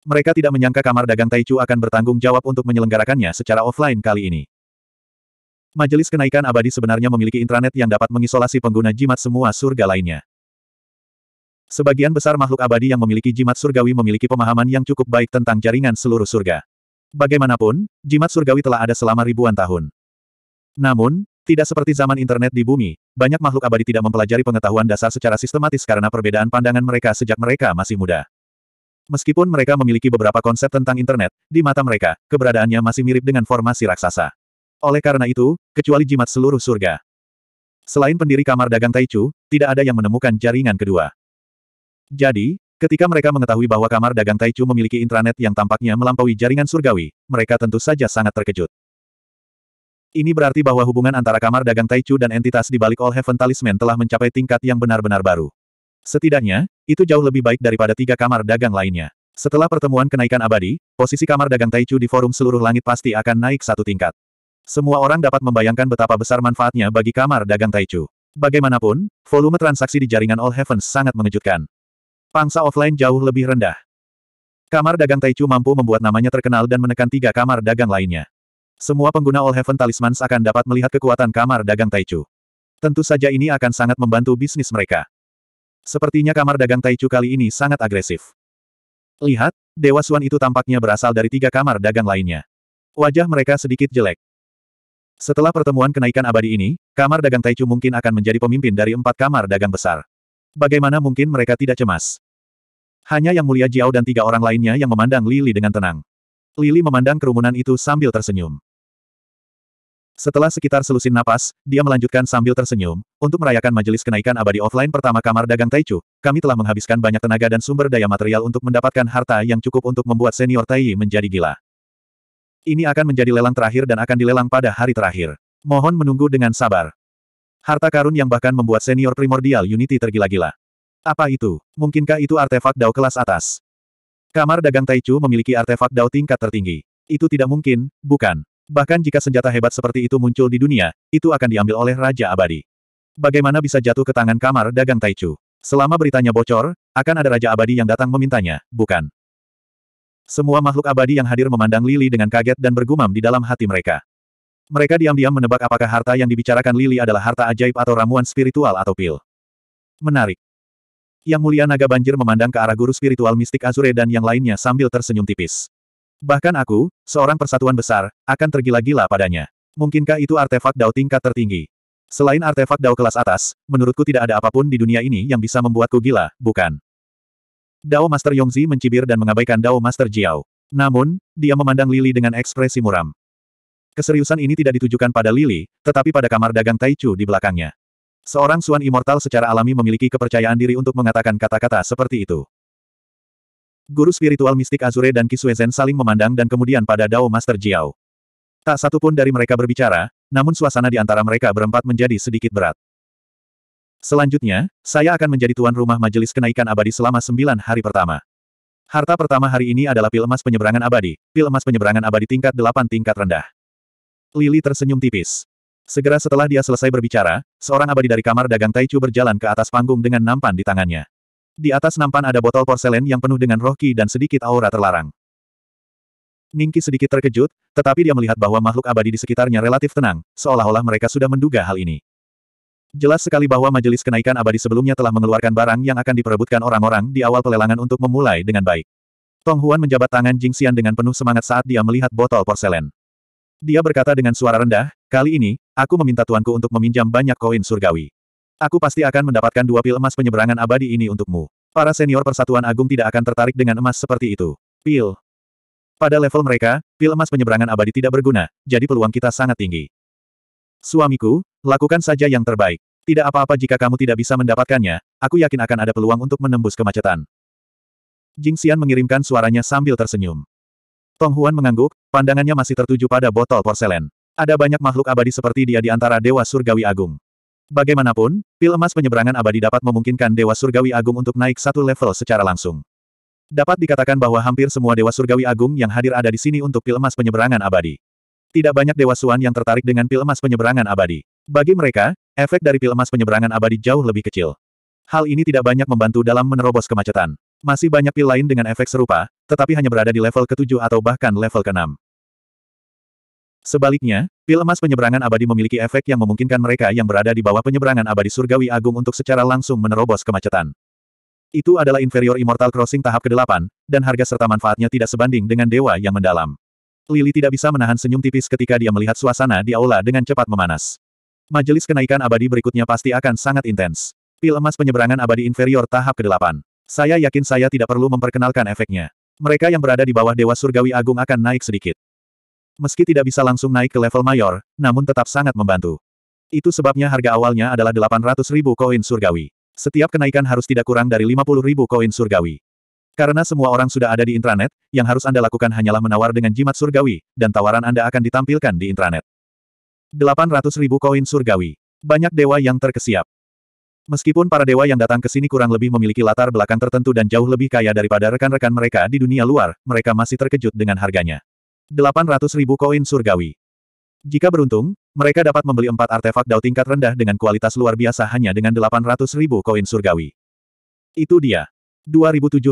Mereka tidak menyangka kamar dagang Taichu akan bertanggung jawab untuk menyelenggarakannya secara offline kali ini. Majelis kenaikan abadi sebenarnya memiliki intranet yang dapat mengisolasi pengguna jimat semua surga lainnya. Sebagian besar makhluk abadi yang memiliki jimat surgawi memiliki pemahaman yang cukup baik tentang jaringan seluruh surga. Bagaimanapun, jimat surgawi telah ada selama ribuan tahun. Namun, tidak seperti zaman internet di bumi, banyak makhluk abadi tidak mempelajari pengetahuan dasar secara sistematis karena perbedaan pandangan mereka sejak mereka masih muda. Meskipun mereka memiliki beberapa konsep tentang internet, di mata mereka, keberadaannya masih mirip dengan formasi raksasa. Oleh karena itu, kecuali jimat seluruh surga. Selain pendiri kamar dagang Taichu, tidak ada yang menemukan jaringan kedua. Jadi, ketika mereka mengetahui bahwa kamar dagang Taichu memiliki intranet yang tampaknya melampaui jaringan surgawi, mereka tentu saja sangat terkejut. Ini berarti bahwa hubungan antara kamar dagang Taichu dan entitas di balik All Heaven Talisman telah mencapai tingkat yang benar-benar baru. Setidaknya, itu jauh lebih baik daripada tiga kamar dagang lainnya. Setelah pertemuan kenaikan abadi, posisi kamar dagang Taichu di forum seluruh langit pasti akan naik satu tingkat. Semua orang dapat membayangkan betapa besar manfaatnya bagi kamar dagang Taichu. Bagaimanapun, volume transaksi di jaringan All Heavens sangat mengejutkan. Pangsa offline jauh lebih rendah. Kamar dagang Taichu mampu membuat namanya terkenal dan menekan tiga kamar dagang lainnya. Semua pengguna All Heaven Talismans akan dapat melihat kekuatan kamar dagang Taichu. Tentu saja ini akan sangat membantu bisnis mereka. Sepertinya kamar dagang Taichu kali ini sangat agresif. Lihat, Dewa Suan itu tampaknya berasal dari tiga kamar dagang lainnya. Wajah mereka sedikit jelek. Setelah pertemuan kenaikan abadi ini, kamar dagang Taichu mungkin akan menjadi pemimpin dari empat kamar dagang besar. Bagaimana mungkin mereka tidak cemas? Hanya Yang Mulia Jiao dan tiga orang lainnya yang memandang Lili dengan tenang. Lili memandang kerumunan itu sambil tersenyum. Setelah sekitar selusin napas, dia melanjutkan sambil tersenyum, untuk merayakan majelis kenaikan abadi offline pertama kamar dagang Taichu, kami telah menghabiskan banyak tenaga dan sumber daya material untuk mendapatkan harta yang cukup untuk membuat senior Tai menjadi gila. Ini akan menjadi lelang terakhir dan akan dilelang pada hari terakhir. Mohon menunggu dengan sabar. Harta karun yang bahkan membuat senior primordial Unity tergila-gila. Apa itu? Mungkinkah itu artefak Dao kelas atas? Kamar dagang Taichu memiliki artefak Dao tingkat tertinggi. Itu tidak mungkin, bukan. Bahkan jika senjata hebat seperti itu muncul di dunia, itu akan diambil oleh Raja Abadi. Bagaimana bisa jatuh ke tangan kamar dagang Taichu? Selama beritanya bocor, akan ada Raja Abadi yang datang memintanya, bukan? Semua makhluk abadi yang hadir memandang Lili dengan kaget dan bergumam di dalam hati mereka. Mereka diam-diam menebak apakah harta yang dibicarakan Lili adalah harta ajaib atau ramuan spiritual atau pil. Menarik. Yang mulia naga banjir memandang ke arah guru spiritual mistik Azure dan yang lainnya sambil tersenyum tipis. Bahkan aku, seorang persatuan besar, akan tergila-gila padanya. Mungkinkah itu artefak dao tingkat tertinggi? Selain artefak dao kelas atas, menurutku tidak ada apapun di dunia ini yang bisa membuatku gila, bukan? Dao Master Yongzi mencibir dan mengabaikan Dao Master Jiao. Namun, dia memandang Lili dengan ekspresi muram. Keseriusan ini tidak ditujukan pada Lily, tetapi pada kamar dagang Taichu di belakangnya. Seorang Suan Immortal secara alami memiliki kepercayaan diri untuk mengatakan kata-kata seperti itu. Guru spiritual mistik Azure dan Kisuezen saling memandang dan kemudian pada Dao Master Jiao. Tak satu pun dari mereka berbicara, namun suasana di antara mereka berempat menjadi sedikit berat. Selanjutnya, saya akan menjadi tuan rumah majelis kenaikan abadi selama sembilan hari pertama. Harta pertama hari ini adalah pil emas penyeberangan abadi, pil emas penyeberangan abadi tingkat delapan tingkat rendah. Lili tersenyum tipis. Segera setelah dia selesai berbicara, seorang abadi dari kamar dagang Taichu berjalan ke atas panggung dengan nampan di tangannya. Di atas nampan ada botol porselen yang penuh dengan rohki dan sedikit aura terlarang. Ningki sedikit terkejut, tetapi dia melihat bahwa makhluk abadi di sekitarnya relatif tenang, seolah-olah mereka sudah menduga hal ini. Jelas sekali bahwa majelis kenaikan abadi sebelumnya telah mengeluarkan barang yang akan diperebutkan orang-orang di awal pelelangan untuk memulai dengan baik. Tong Huan menjabat tangan Jing Xian dengan penuh semangat saat dia melihat botol porselen. Dia berkata dengan suara rendah, kali ini, aku meminta tuanku untuk meminjam banyak koin surgawi. Aku pasti akan mendapatkan dua pil emas penyeberangan abadi ini untukmu. Para senior persatuan agung tidak akan tertarik dengan emas seperti itu. Pil. Pada level mereka, pil emas penyeberangan abadi tidak berguna, jadi peluang kita sangat tinggi. Suamiku, lakukan saja yang terbaik. Tidak apa-apa jika kamu tidak bisa mendapatkannya, aku yakin akan ada peluang untuk menembus kemacetan. Jing Xian mengirimkan suaranya sambil tersenyum. Tong Huan mengangguk, pandangannya masih tertuju pada botol porselen. Ada banyak makhluk abadi seperti dia di antara Dewa Surgawi Agung. Bagaimanapun, pil emas penyeberangan abadi dapat memungkinkan Dewa Surgawi Agung untuk naik satu level secara langsung. Dapat dikatakan bahwa hampir semua Dewa Surgawi Agung yang hadir ada di sini untuk pil emas penyeberangan abadi. Tidak banyak Dewa Suan yang tertarik dengan pil emas penyeberangan abadi. Bagi mereka, efek dari pil emas penyeberangan abadi jauh lebih kecil. Hal ini tidak banyak membantu dalam menerobos kemacetan. Masih banyak pil lain dengan efek serupa, tetapi hanya berada di level ke-7 atau bahkan level ke-6. Sebaliknya, pil emas penyeberangan abadi memiliki efek yang memungkinkan mereka yang berada di bawah penyeberangan abadi surgawi agung untuk secara langsung menerobos kemacetan. Itu adalah inferior Immortal Crossing tahap ke-8, dan harga serta manfaatnya tidak sebanding dengan dewa yang mendalam. Lily tidak bisa menahan senyum tipis ketika dia melihat suasana di aula dengan cepat memanas. Majelis kenaikan abadi berikutnya pasti akan sangat intens. Pil emas penyeberangan abadi inferior tahap ke-8. Saya yakin saya tidak perlu memperkenalkan efeknya. Mereka yang berada di bawah Dewa Surgawi Agung akan naik sedikit. Meski tidak bisa langsung naik ke level mayor, namun tetap sangat membantu. Itu sebabnya harga awalnya adalah 800 ribu koin surgawi. Setiap kenaikan harus tidak kurang dari 50 ribu koin surgawi. Karena semua orang sudah ada di intranet, yang harus Anda lakukan hanyalah menawar dengan jimat surgawi, dan tawaran Anda akan ditampilkan di intranet. 800 ribu koin surgawi. Banyak dewa yang terkesiap. Meskipun para dewa yang datang ke sini kurang lebih memiliki latar belakang tertentu dan jauh lebih kaya daripada rekan-rekan mereka di dunia luar, mereka masih terkejut dengan harganya. 800 ribu koin surgawi. Jika beruntung, mereka dapat membeli empat artefak dao tingkat rendah dengan kualitas luar biasa hanya dengan 800 ribu koin surgawi. Itu dia. 2706.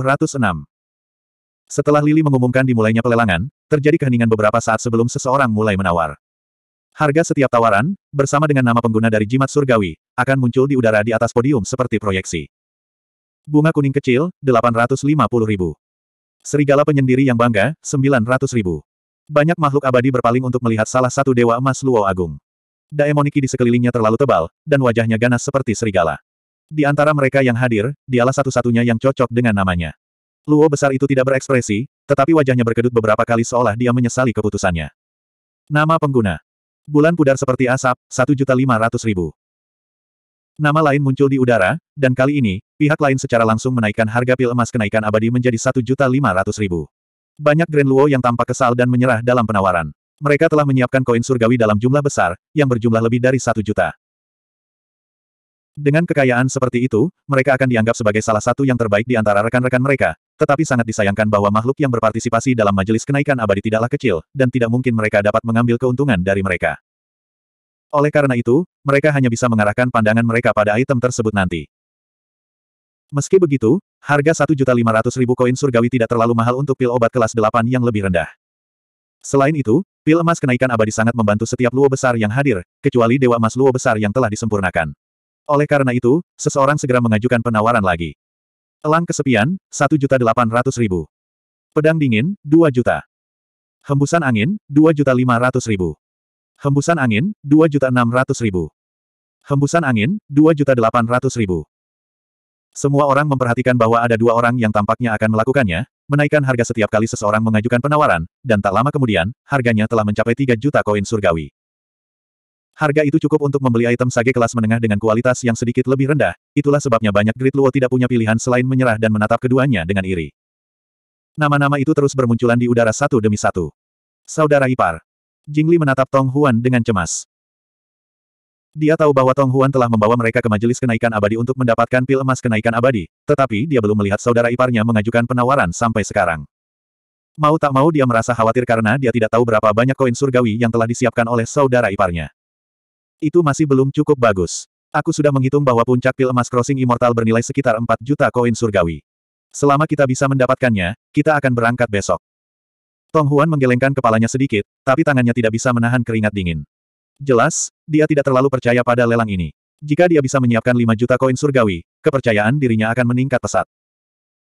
Setelah Lili mengumumkan dimulainya pelelangan, terjadi keheningan beberapa saat sebelum seseorang mulai menawar. Harga setiap tawaran, bersama dengan nama pengguna dari jimat surgawi, akan muncul di udara di atas podium seperti proyeksi. Bunga kuning kecil, 850 ribu. Serigala penyendiri yang bangga, 900 ribu. Banyak makhluk abadi berpaling untuk melihat salah satu dewa emas Luo Agung. Daemoniki di sekelilingnya terlalu tebal, dan wajahnya ganas seperti serigala. Di antara mereka yang hadir, dialah satu-satunya yang cocok dengan namanya. Luo besar itu tidak berekspresi, tetapi wajahnya berkedut beberapa kali seolah dia menyesali keputusannya. Nama pengguna. Bulan pudar seperti asap, 1.500.000. Nama lain muncul di udara, dan kali ini, pihak lain secara langsung menaikkan harga pil emas kenaikan abadi menjadi 1.500.000. Banyak Grand Luo yang tampak kesal dan menyerah dalam penawaran. Mereka telah menyiapkan koin surgawi dalam jumlah besar, yang berjumlah lebih dari satu juta. Dengan kekayaan seperti itu, mereka akan dianggap sebagai salah satu yang terbaik di antara rekan-rekan mereka, tetapi sangat disayangkan bahwa makhluk yang berpartisipasi dalam majelis kenaikan abadi tidaklah kecil, dan tidak mungkin mereka dapat mengambil keuntungan dari mereka. Oleh karena itu, mereka hanya bisa mengarahkan pandangan mereka pada item tersebut nanti. Meski begitu, harga 1.500.000 koin surgawi tidak terlalu mahal untuk pil obat kelas 8 yang lebih rendah. Selain itu, pil emas kenaikan abadi sangat membantu setiap luo besar yang hadir, kecuali dewa emas luo besar yang telah disempurnakan. Oleh karena itu, seseorang segera mengajukan penawaran lagi. Elang kesepian, 1.800.000. Pedang dingin, 2 juta. Hembusan angin, 2.500.000. Hembusan angin, 2.600.000. Hembusan angin, 2.800.000. Semua orang memperhatikan bahwa ada dua orang yang tampaknya akan melakukannya, menaikkan harga setiap kali seseorang mengajukan penawaran, dan tak lama kemudian, harganya telah mencapai 3 juta koin surgawi. Harga itu cukup untuk membeli item sage kelas menengah dengan kualitas yang sedikit lebih rendah, itulah sebabnya banyak Great Luo tidak punya pilihan selain menyerah dan menatap keduanya dengan iri. Nama-nama itu terus bermunculan di udara satu demi satu. Saudara ipar. Jingli menatap Tong Huan dengan cemas. Dia tahu bahwa Tong Huan telah membawa mereka ke majelis kenaikan abadi untuk mendapatkan pil emas kenaikan abadi, tetapi dia belum melihat saudara iparnya mengajukan penawaran sampai sekarang. Mau tak mau dia merasa khawatir karena dia tidak tahu berapa banyak koin surgawi yang telah disiapkan oleh saudara iparnya. Itu masih belum cukup bagus. Aku sudah menghitung bahwa puncak pil emas crossing immortal bernilai sekitar 4 juta koin surgawi. Selama kita bisa mendapatkannya, kita akan berangkat besok. Tong Huan menggelengkan kepalanya sedikit, tapi tangannya tidak bisa menahan keringat dingin. Jelas, dia tidak terlalu percaya pada lelang ini. Jika dia bisa menyiapkan 5 juta koin surgawi, kepercayaan dirinya akan meningkat pesat.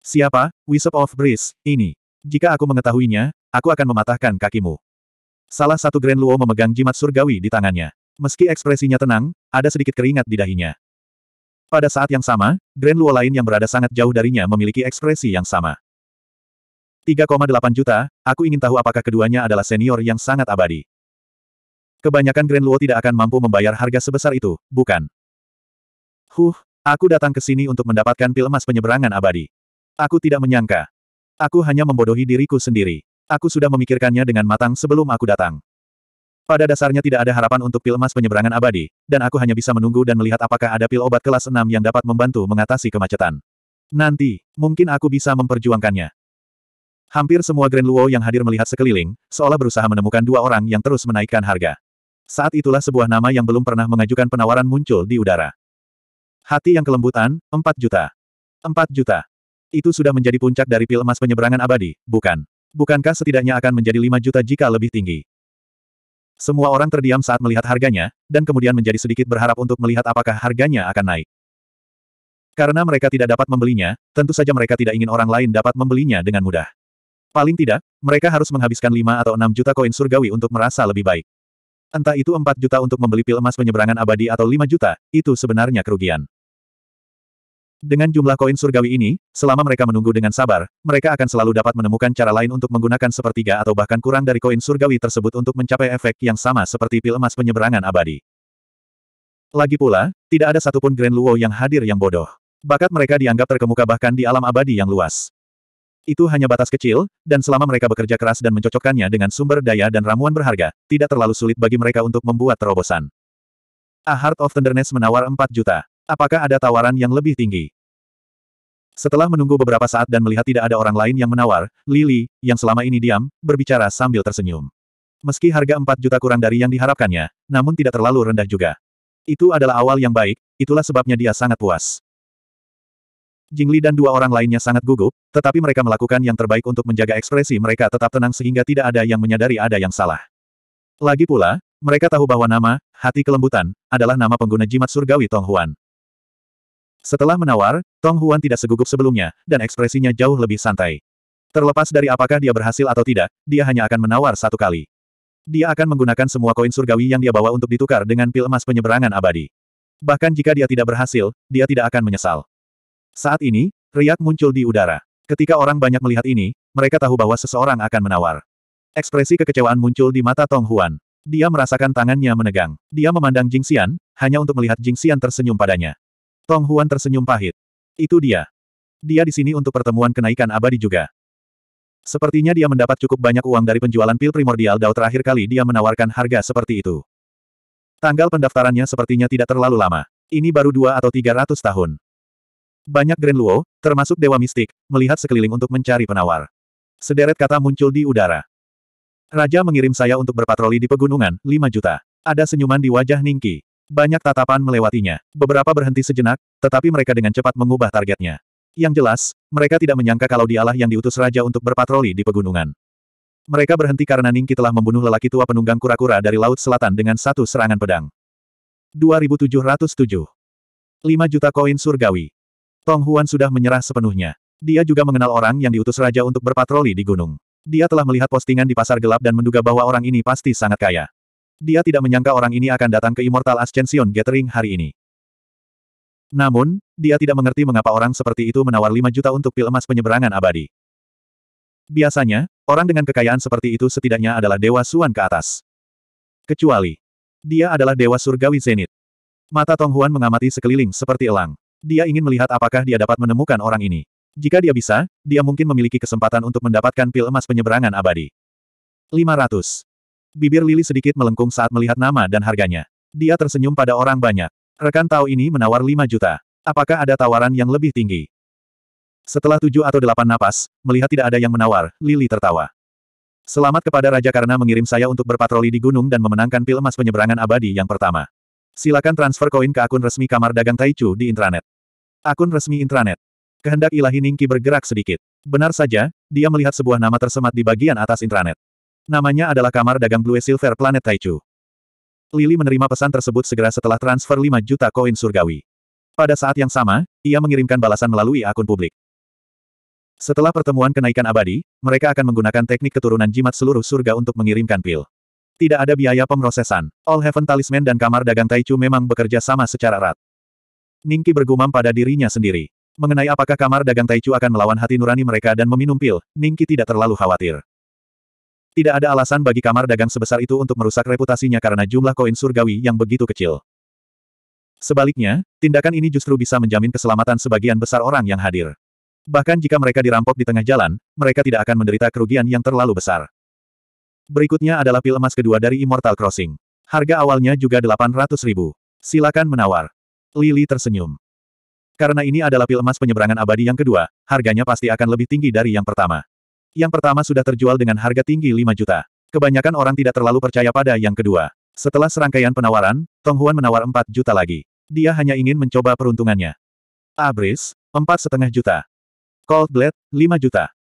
Siapa, Wisp of Breeze, ini? Jika aku mengetahuinya, aku akan mematahkan kakimu. Salah satu Grand Luo memegang jimat surgawi di tangannya. Meski ekspresinya tenang, ada sedikit keringat di dahinya. Pada saat yang sama, Grand Luo lain yang berada sangat jauh darinya memiliki ekspresi yang sama. 3,8 juta, aku ingin tahu apakah keduanya adalah senior yang sangat abadi. Kebanyakan Grand Luo tidak akan mampu membayar harga sebesar itu, bukan? Huh, aku datang ke sini untuk mendapatkan pil emas penyeberangan abadi. Aku tidak menyangka. Aku hanya membodohi diriku sendiri. Aku sudah memikirkannya dengan matang sebelum aku datang. Pada dasarnya tidak ada harapan untuk pil emas penyeberangan abadi, dan aku hanya bisa menunggu dan melihat apakah ada pil obat kelas 6 yang dapat membantu mengatasi kemacetan. Nanti, mungkin aku bisa memperjuangkannya. Hampir semua Grand Luo yang hadir melihat sekeliling, seolah berusaha menemukan dua orang yang terus menaikkan harga. Saat itulah sebuah nama yang belum pernah mengajukan penawaran muncul di udara. Hati yang kelembutan, 4 juta. 4 juta. Itu sudah menjadi puncak dari pil emas penyeberangan abadi, bukan? Bukankah setidaknya akan menjadi 5 juta jika lebih tinggi? Semua orang terdiam saat melihat harganya, dan kemudian menjadi sedikit berharap untuk melihat apakah harganya akan naik. Karena mereka tidak dapat membelinya, tentu saja mereka tidak ingin orang lain dapat membelinya dengan mudah. Paling tidak, mereka harus menghabiskan 5 atau 6 juta koin surgawi untuk merasa lebih baik. Entah itu 4 juta untuk membeli pil emas penyeberangan abadi atau 5 juta, itu sebenarnya kerugian. Dengan jumlah koin surgawi ini, selama mereka menunggu dengan sabar, mereka akan selalu dapat menemukan cara lain untuk menggunakan sepertiga atau bahkan kurang dari koin surgawi tersebut untuk mencapai efek yang sama seperti pil emas penyeberangan abadi. Lagi pula, tidak ada satupun Grand Luo yang hadir yang bodoh. Bakat mereka dianggap terkemuka bahkan di alam abadi yang luas. Itu hanya batas kecil, dan selama mereka bekerja keras dan mencocokkannya dengan sumber daya dan ramuan berharga, tidak terlalu sulit bagi mereka untuk membuat terobosan. A Heart of Tenderness menawar 4 juta. Apakah ada tawaran yang lebih tinggi? Setelah menunggu beberapa saat dan melihat tidak ada orang lain yang menawar, Lily yang selama ini diam, berbicara sambil tersenyum. Meski harga 4 juta kurang dari yang diharapkannya, namun tidak terlalu rendah juga. Itu adalah awal yang baik, itulah sebabnya dia sangat puas. Jingli dan dua orang lainnya sangat gugup, tetapi mereka melakukan yang terbaik untuk menjaga ekspresi mereka tetap tenang sehingga tidak ada yang menyadari ada yang salah. Lagi pula, mereka tahu bahwa nama, hati kelembutan, adalah nama pengguna jimat surgawi Tong Huan. Setelah menawar, Tong Huan tidak segugup sebelumnya, dan ekspresinya jauh lebih santai. Terlepas dari apakah dia berhasil atau tidak, dia hanya akan menawar satu kali. Dia akan menggunakan semua koin surgawi yang dia bawa untuk ditukar dengan pil emas penyeberangan abadi. Bahkan jika dia tidak berhasil, dia tidak akan menyesal. Saat ini, riak muncul di udara. Ketika orang banyak melihat ini, mereka tahu bahwa seseorang akan menawar. Ekspresi kekecewaan muncul di mata Tong Huan. Dia merasakan tangannya menegang. Dia memandang Jing Xian, hanya untuk melihat Jing Xian tersenyum padanya. Tong Huan tersenyum pahit. Itu dia. Dia di sini untuk pertemuan kenaikan abadi juga. Sepertinya dia mendapat cukup banyak uang dari penjualan pil primordial Dao terakhir kali dia menawarkan harga seperti itu. Tanggal pendaftarannya sepertinya tidak terlalu lama. Ini baru dua atau tiga ratus tahun. Banyak Grand Luo, termasuk Dewa Mistik, melihat sekeliling untuk mencari penawar. Sederet kata muncul di udara. Raja mengirim saya untuk berpatroli di pegunungan, 5 juta. Ada senyuman di wajah Ningki. Banyak tatapan melewatinya. Beberapa berhenti sejenak, tetapi mereka dengan cepat mengubah targetnya. Yang jelas, mereka tidak menyangka kalau dialah yang diutus raja untuk berpatroli di pegunungan. Mereka berhenti karena Ningki telah membunuh lelaki tua penunggang kura-kura dari Laut Selatan dengan satu serangan pedang. 2707 5 juta koin surgawi. Tong Huan sudah menyerah sepenuhnya. Dia juga mengenal orang yang diutus raja untuk berpatroli di gunung. Dia telah melihat postingan di pasar gelap dan menduga bahwa orang ini pasti sangat kaya. Dia tidak menyangka orang ini akan datang ke Immortal Ascension Gathering hari ini. Namun, dia tidak mengerti mengapa orang seperti itu menawar 5 juta untuk pil emas penyeberangan abadi. Biasanya, orang dengan kekayaan seperti itu setidaknya adalah dewa suan ke atas. Kecuali, dia adalah dewa surgawi zenit. Mata Tong Huan mengamati sekeliling seperti elang. Dia ingin melihat apakah dia dapat menemukan orang ini. Jika dia bisa, dia mungkin memiliki kesempatan untuk mendapatkan pil emas penyeberangan abadi. 500. Bibir Lili sedikit melengkung saat melihat nama dan harganya. Dia tersenyum pada orang banyak. Rekan tahu ini menawar 5 juta. Apakah ada tawaran yang lebih tinggi? Setelah tujuh atau delapan napas, melihat tidak ada yang menawar, Lili tertawa. Selamat kepada Raja karena mengirim saya untuk berpatroli di gunung dan memenangkan pil emas penyeberangan abadi yang pertama. Silakan transfer koin ke akun resmi kamar dagang Taichu di intranet. Akun resmi intranet. Kehendak ilahi Ningki bergerak sedikit. Benar saja, dia melihat sebuah nama tersemat di bagian atas intranet. Namanya adalah kamar dagang Blue Silver Planet Taichu. Lili menerima pesan tersebut segera setelah transfer 5 juta koin surgawi. Pada saat yang sama, ia mengirimkan balasan melalui akun publik. Setelah pertemuan kenaikan abadi, mereka akan menggunakan teknik keturunan jimat seluruh surga untuk mengirimkan pil. Tidak ada biaya pemrosesan. All Heaven Talisman dan kamar dagang Taichu memang bekerja sama secara erat. Ningki bergumam pada dirinya sendiri. Mengenai apakah kamar dagang Taichu akan melawan hati nurani mereka dan meminum pil, Ningki tidak terlalu khawatir. Tidak ada alasan bagi kamar dagang sebesar itu untuk merusak reputasinya karena jumlah koin surgawi yang begitu kecil. Sebaliknya, tindakan ini justru bisa menjamin keselamatan sebagian besar orang yang hadir. Bahkan jika mereka dirampok di tengah jalan, mereka tidak akan menderita kerugian yang terlalu besar. Berikutnya adalah pil emas kedua dari Immortal Crossing. Harga awalnya juga 800 ribu. Silakan menawar. Lily tersenyum. Karena ini adalah pil emas penyeberangan abadi yang kedua, harganya pasti akan lebih tinggi dari yang pertama. Yang pertama sudah terjual dengan harga tinggi 5 juta. Kebanyakan orang tidak terlalu percaya pada yang kedua. Setelah serangkaian penawaran, Tong Huan menawar 4 juta lagi. Dia hanya ingin mencoba peruntungannya. Abris, setengah juta. Cold Blade, 5 juta.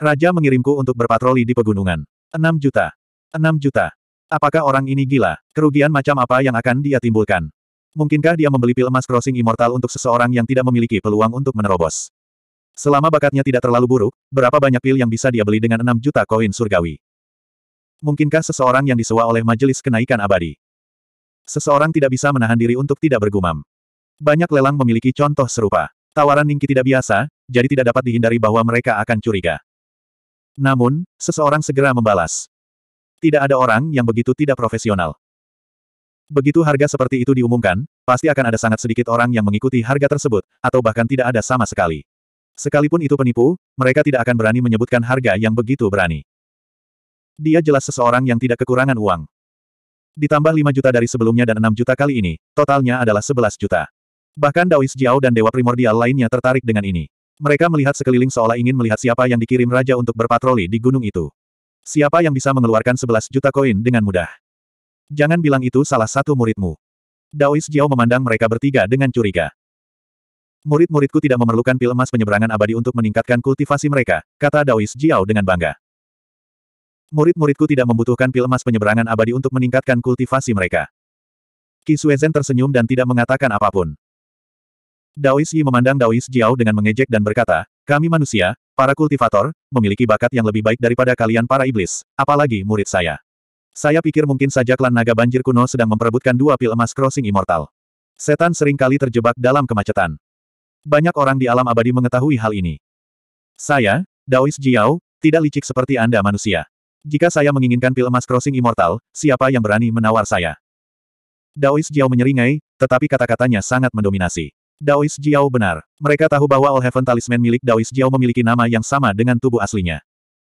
Raja mengirimku untuk berpatroli di pegunungan. Enam juta. Enam juta. Apakah orang ini gila? Kerugian macam apa yang akan dia timbulkan? Mungkinkah dia membeli pil emas crossing immortal untuk seseorang yang tidak memiliki peluang untuk menerobos? Selama bakatnya tidak terlalu buruk, berapa banyak pil yang bisa dia beli dengan 6 juta koin surgawi? Mungkinkah seseorang yang disewa oleh majelis kenaikan abadi? Seseorang tidak bisa menahan diri untuk tidak bergumam. Banyak lelang memiliki contoh serupa. Tawaran Ningki tidak biasa, jadi tidak dapat dihindari bahwa mereka akan curiga. Namun, seseorang segera membalas. Tidak ada orang yang begitu tidak profesional. Begitu harga seperti itu diumumkan, pasti akan ada sangat sedikit orang yang mengikuti harga tersebut, atau bahkan tidak ada sama sekali. Sekalipun itu penipu, mereka tidak akan berani menyebutkan harga yang begitu berani. Dia jelas seseorang yang tidak kekurangan uang. Ditambah 5 juta dari sebelumnya dan 6 juta kali ini, totalnya adalah 11 juta. Bahkan Daois Jiao dan Dewa Primordial lainnya tertarik dengan ini. Mereka melihat sekeliling seolah ingin melihat siapa yang dikirim raja untuk berpatroli di gunung itu. Siapa yang bisa mengeluarkan 11 juta koin dengan mudah. Jangan bilang itu salah satu muridmu. Daois Jiao memandang mereka bertiga dengan curiga. Murid-muridku tidak memerlukan pil emas penyeberangan abadi untuk meningkatkan kultivasi mereka, kata Daois Jiao dengan bangga. Murid-muridku tidak membutuhkan pil emas penyeberangan abadi untuk meningkatkan kultivasi mereka. Kisuezen tersenyum dan tidak mengatakan apapun. Daois Yi memandang Daois Jiao dengan mengejek dan berkata, kami manusia, para kultivator, memiliki bakat yang lebih baik daripada kalian para iblis, apalagi murid saya. Saya pikir mungkin saja klan naga banjir kuno sedang memperebutkan dua pil emas crossing immortal. Setan seringkali terjebak dalam kemacetan. Banyak orang di alam abadi mengetahui hal ini. Saya, Daois Jiao, tidak licik seperti Anda manusia. Jika saya menginginkan pil emas crossing immortal, siapa yang berani menawar saya? Daois Jiao menyeringai, tetapi kata-katanya sangat mendominasi. Daois Jiao benar. Mereka tahu bahwa All Heaven Talisman milik Daois Jiao memiliki nama yang sama dengan tubuh aslinya.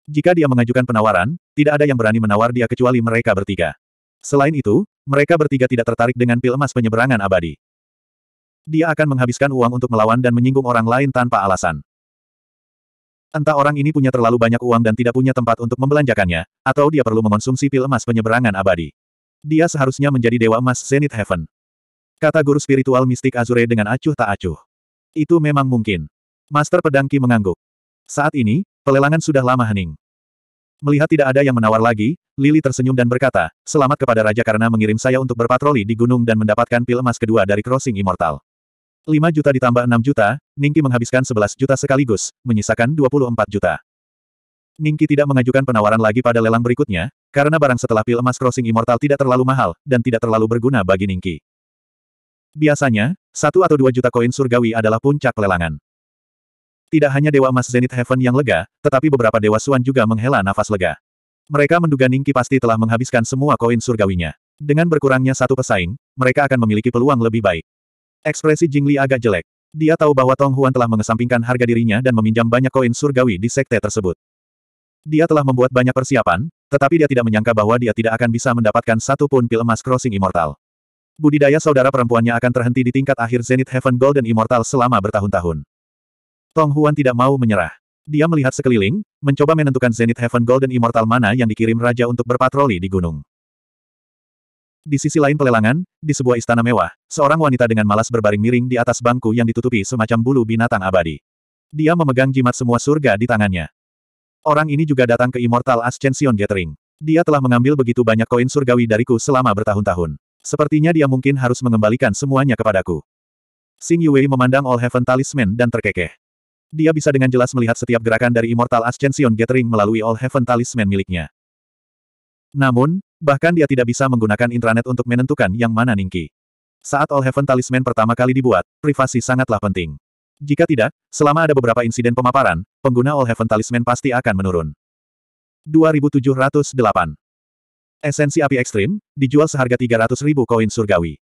Jika dia mengajukan penawaran, tidak ada yang berani menawar dia kecuali mereka bertiga. Selain itu, mereka bertiga tidak tertarik dengan pil emas penyeberangan abadi. Dia akan menghabiskan uang untuk melawan dan menyinggung orang lain tanpa alasan. Entah orang ini punya terlalu banyak uang dan tidak punya tempat untuk membelanjakannya, atau dia perlu mengonsumsi pil emas penyeberangan abadi. Dia seharusnya menjadi dewa emas Zenith Heaven. Kata guru spiritual mistik Azure dengan acuh tak acuh. Itu memang mungkin. Master Pedangki mengangguk. Saat ini, pelelangan sudah lama hening. Melihat tidak ada yang menawar lagi, Lily tersenyum dan berkata, selamat kepada Raja karena mengirim saya untuk berpatroli di gunung dan mendapatkan pil emas kedua dari Crossing Immortal. 5 juta ditambah 6 juta, Ningki menghabiskan 11 juta sekaligus, menyisakan 24 juta. Ningki tidak mengajukan penawaran lagi pada lelang berikutnya, karena barang setelah pil emas crossing immortal tidak terlalu mahal, dan tidak terlalu berguna bagi Ningki. Biasanya, satu atau dua juta koin surgawi adalah puncak lelangan. Tidak hanya Dewa Emas Zenith Heaven yang lega, tetapi beberapa Dewa Suan juga menghela nafas lega. Mereka menduga Ningki pasti telah menghabiskan semua koin surgawinya. Dengan berkurangnya satu pesaing, mereka akan memiliki peluang lebih baik. Ekspresi Jingli agak jelek. Dia tahu bahwa Tong Huan telah mengesampingkan harga dirinya dan meminjam banyak koin surgawi di sekte tersebut. Dia telah membuat banyak persiapan, tetapi dia tidak menyangka bahwa dia tidak akan bisa mendapatkan satu pun pil emas crossing immortal. Budidaya saudara perempuannya akan terhenti di tingkat akhir Zenith Heaven Golden Immortal selama bertahun-tahun. Tong Huan tidak mau menyerah. Dia melihat sekeliling, mencoba menentukan Zenith Heaven Golden Immortal mana yang dikirim raja untuk berpatroli di gunung. Di sisi lain pelelangan, di sebuah istana mewah, seorang wanita dengan malas berbaring miring di atas bangku yang ditutupi semacam bulu binatang abadi. Dia memegang jimat semua surga di tangannya. Orang ini juga datang ke Immortal Ascension Gathering. Dia telah mengambil begitu banyak koin surgawi dariku selama bertahun-tahun. Sepertinya dia mungkin harus mengembalikan semuanya kepadaku. Sing Yue memandang All Heaven Talisman dan terkekeh. Dia bisa dengan jelas melihat setiap gerakan dari Immortal Ascension Gathering melalui All Heaven Talisman miliknya. Namun, Bahkan dia tidak bisa menggunakan intranet untuk menentukan yang mana Ningki. Saat All Heaven Talisman pertama kali dibuat, privasi sangatlah penting. Jika tidak, selama ada beberapa insiden pemaparan, pengguna All Heaven Talisman pasti akan menurun. 2708 Esensi api ekstrim, dijual seharga 300 ribu koin surgawi.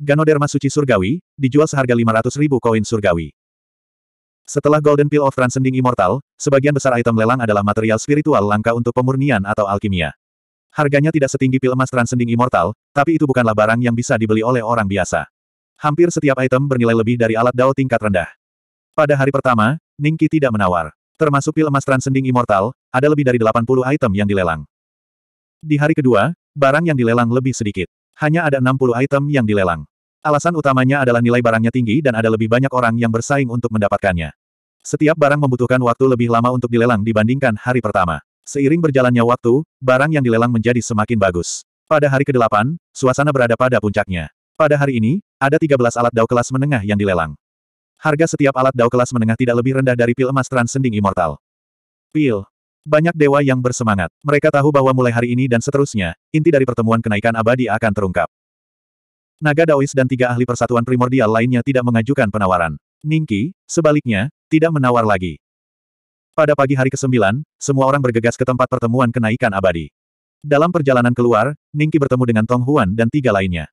Ganoderma suci surgawi, dijual seharga 500 ribu koin surgawi. Setelah Golden Pill of Transcending Immortal, sebagian besar item lelang adalah material spiritual langka untuk pemurnian atau alkimia. Harganya tidak setinggi pil emas transcending immortal, tapi itu bukanlah barang yang bisa dibeli oleh orang biasa. Hampir setiap item bernilai lebih dari alat dao tingkat rendah. Pada hari pertama, Ningki tidak menawar. Termasuk pil emas transcending immortal, ada lebih dari 80 item yang dilelang. Di hari kedua, barang yang dilelang lebih sedikit. Hanya ada 60 item yang dilelang. Alasan utamanya adalah nilai barangnya tinggi dan ada lebih banyak orang yang bersaing untuk mendapatkannya. Setiap barang membutuhkan waktu lebih lama untuk dilelang dibandingkan hari pertama. Seiring berjalannya waktu, barang yang dilelang menjadi semakin bagus. Pada hari ke-8, suasana berada pada puncaknya. Pada hari ini, ada 13 alat dao kelas menengah yang dilelang. Harga setiap alat dao kelas menengah tidak lebih rendah dari pil emas transcending immortal. Pil. Banyak dewa yang bersemangat. Mereka tahu bahwa mulai hari ini dan seterusnya, inti dari pertemuan kenaikan abadi akan terungkap. Naga Daois dan tiga ahli persatuan primordial lainnya tidak mengajukan penawaran. Ningki, sebaliknya, tidak menawar lagi. Pada pagi hari ke-9, semua orang bergegas ke tempat pertemuan kenaikan abadi. Dalam perjalanan keluar, Ningki bertemu dengan Tong Huan dan tiga lainnya.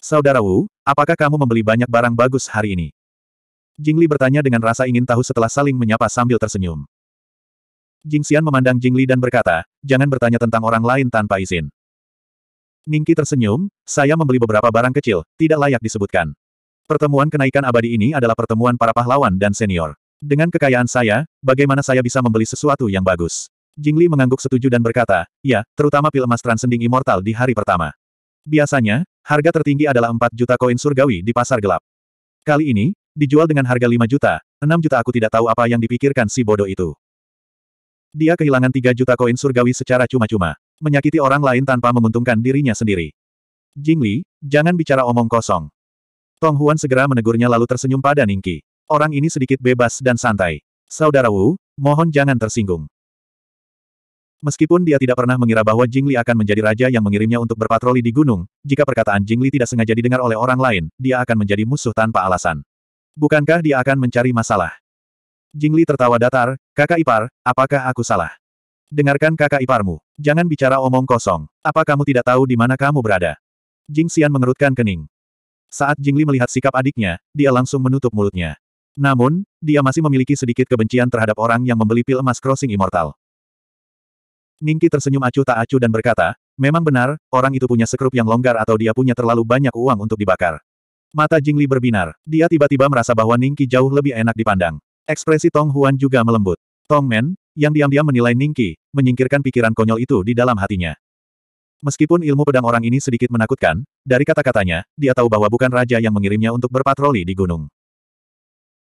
Saudara Wu, apakah kamu membeli banyak barang bagus hari ini? Jingli bertanya dengan rasa ingin tahu setelah saling menyapa sambil tersenyum. Jingxian memandang Jingli dan berkata, jangan bertanya tentang orang lain tanpa izin. Ningki tersenyum, saya membeli beberapa barang kecil, tidak layak disebutkan. Pertemuan kenaikan abadi ini adalah pertemuan para pahlawan dan senior. Dengan kekayaan saya, bagaimana saya bisa membeli sesuatu yang bagus? Jingli mengangguk setuju dan berkata, ya, terutama pil emas transcending immortal di hari pertama. Biasanya, harga tertinggi adalah 4 juta koin surgawi di pasar gelap. Kali ini, dijual dengan harga 5 juta, 6 juta aku tidak tahu apa yang dipikirkan si bodoh itu. Dia kehilangan 3 juta koin surgawi secara cuma-cuma. Menyakiti orang lain tanpa menguntungkan dirinya sendiri. Jingli, jangan bicara omong kosong. Tong Huan segera menegurnya lalu tersenyum pada Ningki. Orang ini sedikit bebas dan santai. Saudara Wu, mohon jangan tersinggung. Meskipun dia tidak pernah mengira bahwa Jingli akan menjadi raja yang mengirimnya untuk berpatroli di gunung, jika perkataan Jingli tidak sengaja didengar oleh orang lain, dia akan menjadi musuh tanpa alasan. Bukankah dia akan mencari masalah? Jingli tertawa datar, kakak ipar, apakah aku salah? Dengarkan kakak iparmu, jangan bicara omong kosong, apa kamu tidak tahu di mana kamu berada? Jing Xian mengerutkan kening. Saat Jingli melihat sikap adiknya, dia langsung menutup mulutnya. Namun, dia masih memiliki sedikit kebencian terhadap orang yang membeli pil emas crossing immortal. Ningki tersenyum acuh tak acuh dan berkata, memang benar, orang itu punya sekrup yang longgar atau dia punya terlalu banyak uang untuk dibakar. Mata Jingli berbinar. Dia tiba-tiba merasa bahwa Ningki jauh lebih enak dipandang. Ekspresi Tong Huan juga melembut. Tong Men, yang diam-diam menilai Ningki, menyingkirkan pikiran konyol itu di dalam hatinya. Meskipun ilmu pedang orang ini sedikit menakutkan, dari kata-katanya, dia tahu bahwa bukan raja yang mengirimnya untuk berpatroli di gunung.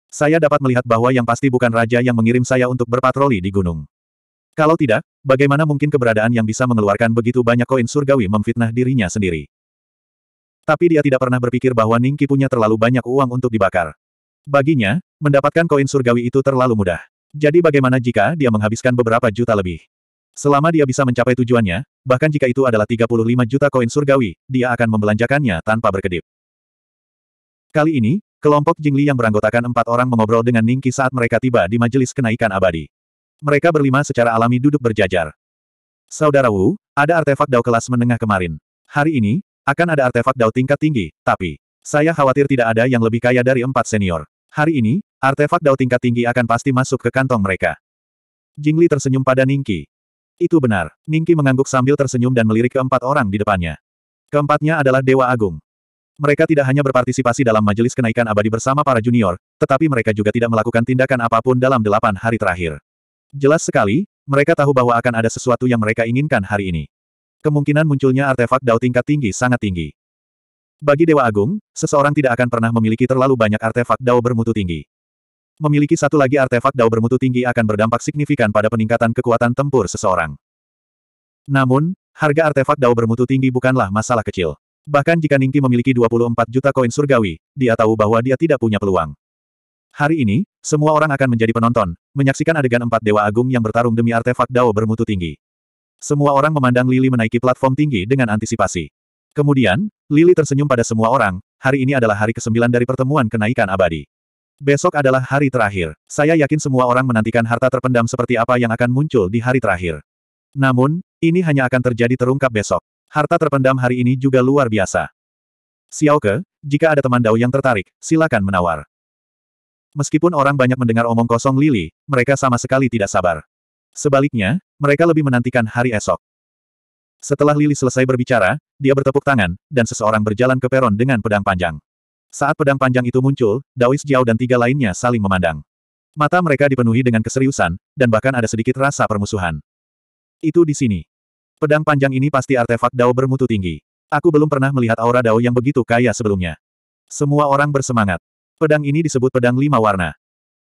Saya dapat melihat bahwa yang pasti bukan raja yang mengirim saya untuk berpatroli di gunung. Kalau tidak, bagaimana mungkin keberadaan yang bisa mengeluarkan begitu banyak koin surgawi memfitnah dirinya sendiri? Tapi dia tidak pernah berpikir bahwa Ningki punya terlalu banyak uang untuk dibakar. Baginya, mendapatkan koin surgawi itu terlalu mudah. Jadi bagaimana jika dia menghabiskan beberapa juta lebih? Selama dia bisa mencapai tujuannya, bahkan jika itu adalah 35 juta koin surgawi, dia akan membelanjakannya tanpa berkedip. Kali ini, Kelompok Jingli yang beranggotakan empat orang mengobrol dengan Ningki saat mereka tiba di majelis kenaikan abadi. Mereka berlima secara alami duduk berjajar. Saudara Wu, ada artefak Dao kelas menengah kemarin. Hari ini, akan ada artefak Dao tingkat tinggi, tapi, saya khawatir tidak ada yang lebih kaya dari empat senior. Hari ini, artefak Dao tingkat tinggi akan pasti masuk ke kantong mereka. Jingli tersenyum pada Ningki. Itu benar, Ningki mengangguk sambil tersenyum dan melirik keempat orang di depannya. Keempatnya adalah Dewa Agung. Mereka tidak hanya berpartisipasi dalam majelis kenaikan abadi bersama para junior, tetapi mereka juga tidak melakukan tindakan apapun dalam delapan hari terakhir. Jelas sekali, mereka tahu bahwa akan ada sesuatu yang mereka inginkan hari ini. Kemungkinan munculnya artefak Dao tingkat tinggi sangat tinggi. Bagi Dewa Agung, seseorang tidak akan pernah memiliki terlalu banyak artefak Dao bermutu tinggi. Memiliki satu lagi artefak Dao bermutu tinggi akan berdampak signifikan pada peningkatan kekuatan tempur seseorang. Namun, harga artefak Dao bermutu tinggi bukanlah masalah kecil. Bahkan jika Ningki memiliki 24 juta koin surgawi, dia tahu bahwa dia tidak punya peluang. Hari ini, semua orang akan menjadi penonton, menyaksikan adegan empat dewa agung yang bertarung demi artefak Dao bermutu tinggi. Semua orang memandang Lili menaiki platform tinggi dengan antisipasi. Kemudian, Lili tersenyum pada semua orang, hari ini adalah hari ke-9 dari pertemuan kenaikan abadi. Besok adalah hari terakhir. Saya yakin semua orang menantikan harta terpendam seperti apa yang akan muncul di hari terakhir. Namun, ini hanya akan terjadi terungkap besok. Harta terpendam hari ini juga luar biasa. Xiao Ke, jika ada teman Dao yang tertarik, silakan menawar. Meskipun orang banyak mendengar omong kosong Lili, mereka sama sekali tidak sabar. Sebaliknya, mereka lebih menantikan hari esok. Setelah Lili selesai berbicara, dia bertepuk tangan, dan seseorang berjalan ke peron dengan pedang panjang. Saat pedang panjang itu muncul, Daois Jiao dan tiga lainnya saling memandang. Mata mereka dipenuhi dengan keseriusan, dan bahkan ada sedikit rasa permusuhan. Itu di sini. Pedang panjang ini pasti artefak Dao bermutu tinggi. Aku belum pernah melihat aura Dao yang begitu kaya sebelumnya. Semua orang bersemangat. Pedang ini disebut pedang lima warna.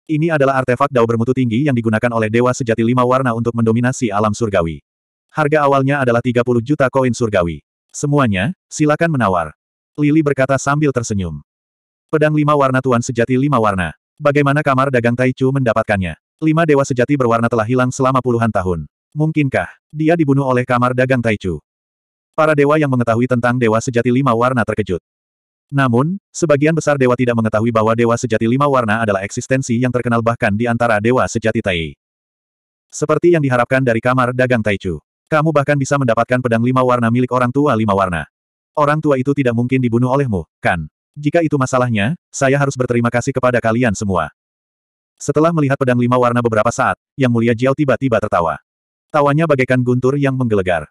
Ini adalah artefak Dao bermutu tinggi yang digunakan oleh Dewa Sejati Lima Warna untuk mendominasi alam surgawi. Harga awalnya adalah 30 juta koin surgawi. Semuanya, silakan menawar. Lili berkata sambil tersenyum. Pedang lima warna Tuan Sejati Lima Warna. Bagaimana kamar dagang Taichu mendapatkannya? Lima dewa sejati berwarna telah hilang selama puluhan tahun. Mungkinkah dia dibunuh oleh kamar dagang Taichu? Para dewa yang mengetahui tentang dewa sejati lima warna terkejut. Namun, sebagian besar dewa tidak mengetahui bahwa dewa sejati lima warna adalah eksistensi yang terkenal bahkan di antara dewa sejati Tai. Seperti yang diharapkan dari kamar dagang Taichu. Kamu bahkan bisa mendapatkan pedang lima warna milik orang tua lima warna. Orang tua itu tidak mungkin dibunuh olehmu, kan? Jika itu masalahnya, saya harus berterima kasih kepada kalian semua. Setelah melihat pedang lima warna beberapa saat, Yang Mulia Jiao tiba-tiba tertawa. Tawanya bagaikan guntur yang menggelegar.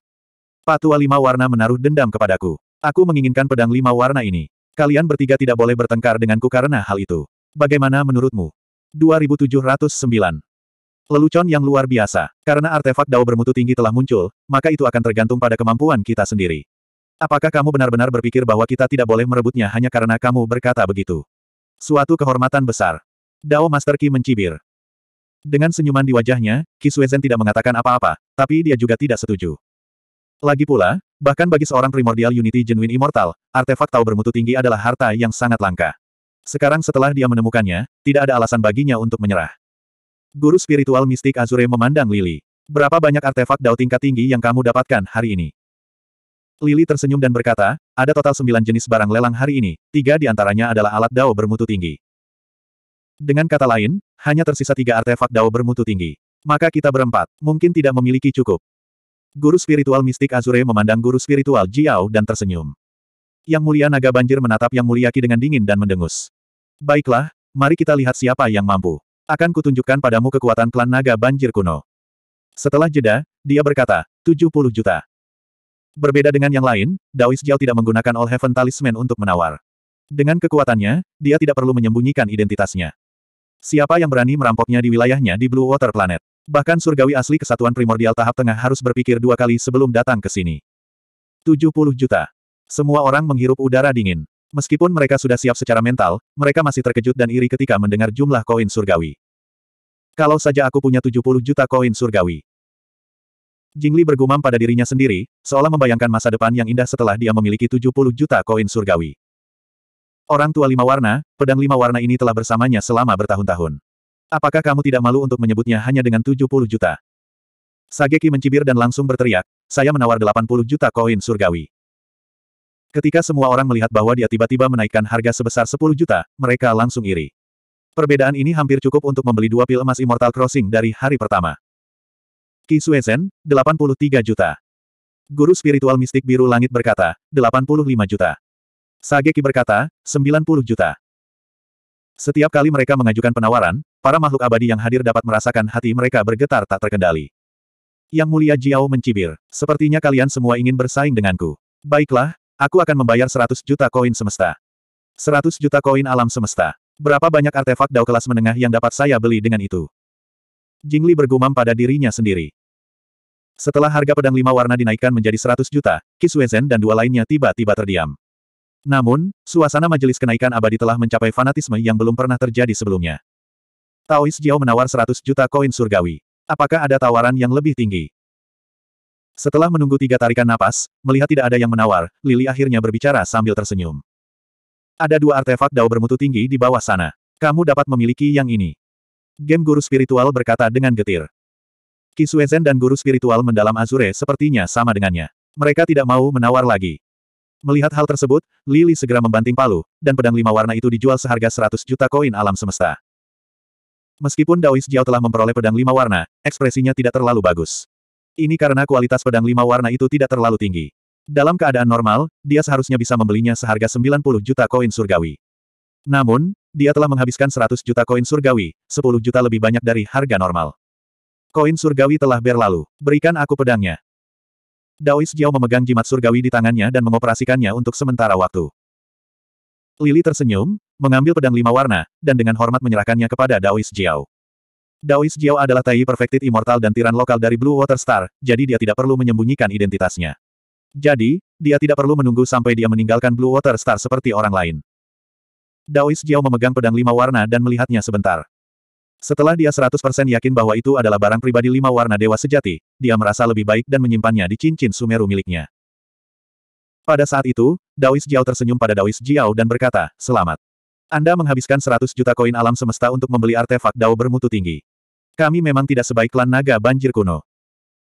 Patua lima warna menaruh dendam kepadaku. Aku menginginkan pedang lima warna ini. Kalian bertiga tidak boleh bertengkar denganku karena hal itu. Bagaimana menurutmu? 2709. Lelucon yang luar biasa. Karena artefak dao bermutu tinggi telah muncul, maka itu akan tergantung pada kemampuan kita sendiri. Apakah kamu benar-benar berpikir bahwa kita tidak boleh merebutnya hanya karena kamu berkata begitu? Suatu kehormatan besar. Dao Master Ki mencibir. Dengan senyuman di wajahnya, Kisuezen tidak mengatakan apa-apa, tapi dia juga tidak setuju. Lagi pula, bahkan bagi seorang primordial unity genuine immortal, artefak tahu bermutu tinggi adalah harta yang sangat langka. Sekarang setelah dia menemukannya, tidak ada alasan baginya untuk menyerah. Guru spiritual mistik Azure memandang Lily. Berapa banyak artefak dao tingkat tinggi yang kamu dapatkan hari ini? Lily tersenyum dan berkata, ada total sembilan jenis barang lelang hari ini, tiga di antaranya adalah alat dao bermutu tinggi. Dengan kata lain, hanya tersisa tiga artefak Dao bermutu tinggi. Maka kita berempat, mungkin tidak memiliki cukup. Guru spiritual mistik Azure memandang guru spiritual Jiao dan tersenyum. Yang mulia naga banjir menatap yang mulia Ki dengan dingin dan mendengus. Baiklah, mari kita lihat siapa yang mampu. Akan kutunjukkan padamu kekuatan klan naga banjir kuno. Setelah jeda, dia berkata, 70 juta. Berbeda dengan yang lain, Daois Jiao tidak menggunakan All Heaven Talisman untuk menawar. Dengan kekuatannya, dia tidak perlu menyembunyikan identitasnya. Siapa yang berani merampoknya di wilayahnya di Blue Water Planet? Bahkan surgawi asli kesatuan primordial tahap tengah harus berpikir dua kali sebelum datang ke sini. 70 juta. Semua orang menghirup udara dingin. Meskipun mereka sudah siap secara mental, mereka masih terkejut dan iri ketika mendengar jumlah koin surgawi. Kalau saja aku punya 70 juta koin surgawi. Jingli bergumam pada dirinya sendiri, seolah membayangkan masa depan yang indah setelah dia memiliki 70 juta koin surgawi. Orang tua lima warna, pedang lima warna ini telah bersamanya selama bertahun-tahun. Apakah kamu tidak malu untuk menyebutnya hanya dengan 70 juta? Sageki mencibir dan langsung berteriak, saya menawar 80 juta koin surgawi. Ketika semua orang melihat bahwa dia tiba-tiba menaikkan harga sebesar 10 juta, mereka langsung iri. Perbedaan ini hampir cukup untuk membeli dua pil emas Immortal Crossing dari hari pertama. Ki Suezen, 83 juta. Guru spiritual mistik biru langit berkata, 85 juta. Sageki berkata, 90 juta. Setiap kali mereka mengajukan penawaran, para makhluk abadi yang hadir dapat merasakan hati mereka bergetar tak terkendali. Yang mulia Jiao mencibir, sepertinya kalian semua ingin bersaing denganku. Baiklah, aku akan membayar 100 juta koin semesta. 100 juta koin alam semesta. Berapa banyak artefak dao kelas menengah yang dapat saya beli dengan itu? Jingli bergumam pada dirinya sendiri. Setelah harga pedang lima warna dinaikkan menjadi 100 juta, Kiswezen dan dua lainnya tiba-tiba terdiam. Namun, suasana majelis kenaikan abadi telah mencapai fanatisme yang belum pernah terjadi sebelumnya. Taois Jiao menawar 100 juta koin surgawi. Apakah ada tawaran yang lebih tinggi? Setelah menunggu tiga tarikan napas, melihat tidak ada yang menawar, Lili akhirnya berbicara sambil tersenyum. Ada dua artefak dao bermutu tinggi di bawah sana. Kamu dapat memiliki yang ini. Game guru spiritual berkata dengan getir. Kisuezen dan guru spiritual mendalam Azure sepertinya sama dengannya. Mereka tidak mau menawar lagi. Melihat hal tersebut, Lily segera membanting palu, dan pedang lima warna itu dijual seharga 100 juta koin alam semesta. Meskipun Daois Jiao telah memperoleh pedang lima warna, ekspresinya tidak terlalu bagus. Ini karena kualitas pedang lima warna itu tidak terlalu tinggi. Dalam keadaan normal, dia seharusnya bisa membelinya seharga 90 juta koin surgawi. Namun, dia telah menghabiskan 100 juta koin surgawi, 10 juta lebih banyak dari harga normal. Koin surgawi telah berlalu, berikan aku pedangnya. Daois Jiao memegang jimat surgawi di tangannya dan mengoperasikannya untuk sementara waktu. Lili tersenyum, mengambil pedang lima warna, dan dengan hormat menyerahkannya kepada Daois Jiao. Daois Jiao adalah Tai Perfected Immortal dan tiran lokal dari Blue Water Star, jadi dia tidak perlu menyembunyikan identitasnya. Jadi, dia tidak perlu menunggu sampai dia meninggalkan Blue Water Star seperti orang lain. Daois Jiao memegang pedang lima warna dan melihatnya sebentar. Setelah dia 100% yakin bahwa itu adalah barang pribadi lima warna dewa sejati, dia merasa lebih baik dan menyimpannya di cincin Sumeru miliknya. Pada saat itu, Daois Jiao tersenyum pada Daois Jiao dan berkata, Selamat. Anda menghabiskan 100 juta koin alam semesta untuk membeli artefak Dao bermutu tinggi. Kami memang tidak sebaik klan naga banjir kuno.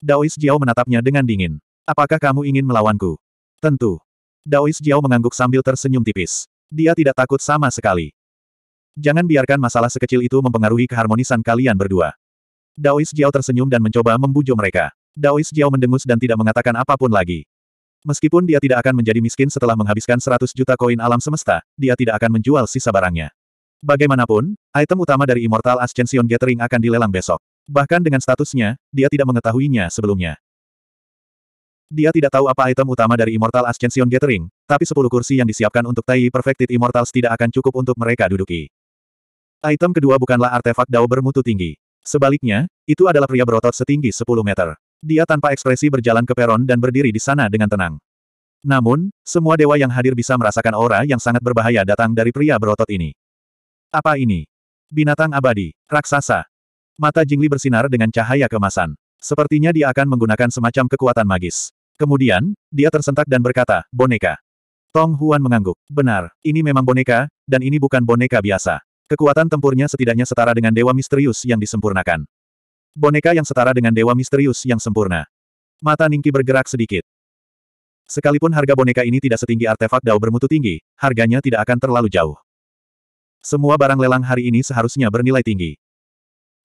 Daois Jiao menatapnya dengan dingin. Apakah kamu ingin melawanku? Tentu. Daois Jiao mengangguk sambil tersenyum tipis. Dia tidak takut sama sekali. Jangan biarkan masalah sekecil itu mempengaruhi keharmonisan kalian berdua. Daois Jiao tersenyum dan mencoba membujuk mereka. Daois Jiao mendengus dan tidak mengatakan apapun lagi. Meskipun dia tidak akan menjadi miskin setelah menghabiskan 100 juta koin alam semesta, dia tidak akan menjual sisa barangnya. Bagaimanapun, item utama dari Immortal Ascension Gathering akan dilelang besok. Bahkan dengan statusnya, dia tidak mengetahuinya sebelumnya. Dia tidak tahu apa item utama dari Immortal Ascension Gathering, tapi 10 kursi yang disiapkan untuk Tai Perfected Immortals tidak akan cukup untuk mereka duduki. Item kedua bukanlah artefak dao bermutu tinggi. Sebaliknya, itu adalah pria berotot setinggi 10 meter. Dia tanpa ekspresi berjalan ke peron dan berdiri di sana dengan tenang. Namun, semua dewa yang hadir bisa merasakan aura yang sangat berbahaya datang dari pria berotot ini. Apa ini? Binatang abadi, raksasa. Mata Jingli bersinar dengan cahaya kemasan. Sepertinya dia akan menggunakan semacam kekuatan magis. Kemudian, dia tersentak dan berkata, boneka. Tong Huan mengangguk. Benar, ini memang boneka, dan ini bukan boneka biasa. Kekuatan tempurnya setidaknya setara dengan Dewa Misterius yang disempurnakan. Boneka yang setara dengan Dewa Misterius yang sempurna. Mata Ningki bergerak sedikit. Sekalipun harga boneka ini tidak setinggi artefak Dao bermutu tinggi, harganya tidak akan terlalu jauh. Semua barang lelang hari ini seharusnya bernilai tinggi.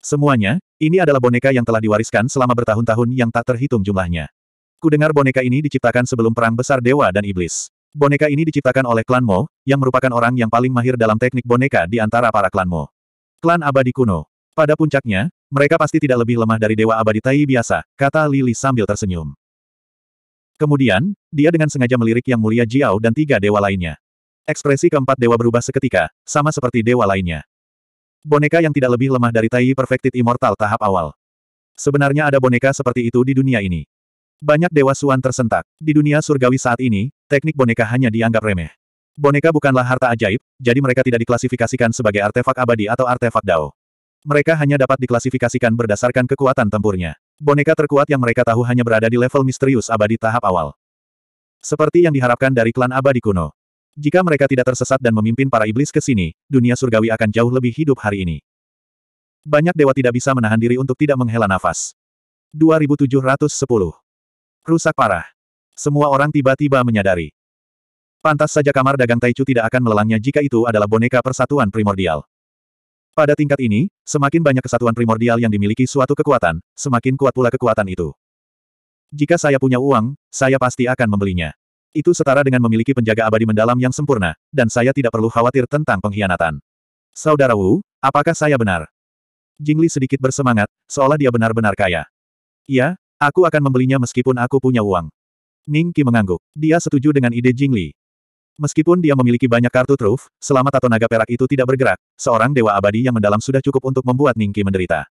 Semuanya, ini adalah boneka yang telah diwariskan selama bertahun-tahun yang tak terhitung jumlahnya. Kudengar boneka ini diciptakan sebelum perang besar dewa dan iblis. Boneka ini diciptakan oleh klan Mo, yang merupakan orang yang paling mahir dalam teknik boneka di antara para klan Mo. Klan abadi kuno. Pada puncaknya, mereka pasti tidak lebih lemah dari dewa abadi Tai biasa, kata Lili sambil tersenyum. Kemudian, dia dengan sengaja melirik Yang Mulia Jiao dan tiga dewa lainnya. Ekspresi keempat dewa berubah seketika, sama seperti dewa lainnya. Boneka yang tidak lebih lemah dari Tai Perfected Immortal tahap awal. Sebenarnya ada boneka seperti itu di dunia ini. Banyak dewa suan tersentak. Di dunia surgawi saat ini, teknik boneka hanya dianggap remeh. Boneka bukanlah harta ajaib, jadi mereka tidak diklasifikasikan sebagai artefak abadi atau artefak dao. Mereka hanya dapat diklasifikasikan berdasarkan kekuatan tempurnya. Boneka terkuat yang mereka tahu hanya berada di level misterius abadi tahap awal. Seperti yang diharapkan dari klan abadi kuno. Jika mereka tidak tersesat dan memimpin para iblis ke sini, dunia surgawi akan jauh lebih hidup hari ini. Banyak dewa tidak bisa menahan diri untuk tidak menghela nafas. 2710 Rusak parah. Semua orang tiba-tiba menyadari. Pantas saja kamar dagang Taichu tidak akan melelangnya jika itu adalah boneka persatuan primordial. Pada tingkat ini, semakin banyak kesatuan primordial yang dimiliki suatu kekuatan, semakin kuat pula kekuatan itu. Jika saya punya uang, saya pasti akan membelinya. Itu setara dengan memiliki penjaga abadi mendalam yang sempurna, dan saya tidak perlu khawatir tentang pengkhianatan. Saudara Wu, apakah saya benar? Jingli sedikit bersemangat, seolah dia benar-benar kaya. Iya, Aku akan membelinya meskipun aku punya uang. Ning Qi mengangguk. Dia setuju dengan ide Jing Li. Meskipun dia memiliki banyak kartu truf, selama tato naga perak itu tidak bergerak, seorang dewa abadi yang mendalam sudah cukup untuk membuat Ning Qi menderita.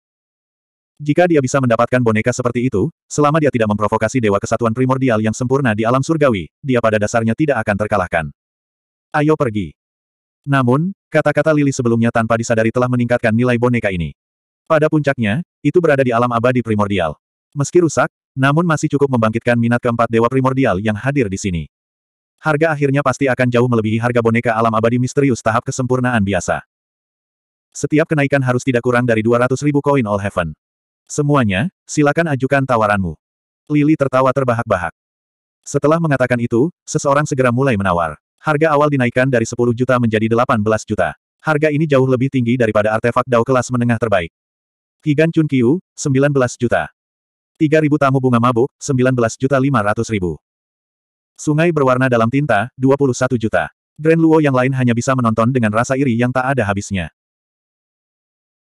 Jika dia bisa mendapatkan boneka seperti itu, selama dia tidak memprovokasi dewa kesatuan primordial yang sempurna di alam surgawi, dia pada dasarnya tidak akan terkalahkan. Ayo pergi. Namun, kata-kata Lily sebelumnya tanpa disadari telah meningkatkan nilai boneka ini. Pada puncaknya, itu berada di alam abadi primordial. Meski rusak, namun masih cukup membangkitkan minat keempat dewa primordial yang hadir di sini. Harga akhirnya pasti akan jauh melebihi harga boneka alam abadi misterius tahap kesempurnaan biasa. Setiap kenaikan harus tidak kurang dari 200 ribu koin All Heaven. Semuanya, silakan ajukan tawaranmu. Lily tertawa terbahak-bahak. Setelah mengatakan itu, seseorang segera mulai menawar. Harga awal dinaikkan dari 10 juta menjadi 18 juta. Harga ini jauh lebih tinggi daripada artefak Dao kelas menengah terbaik. Higan Chun Kiu, 19 juta. 3.000 tamu bunga mabuk, 19.500.000. Sungai berwarna dalam tinta, 21 juta. Grand Luo yang lain hanya bisa menonton dengan rasa iri yang tak ada habisnya.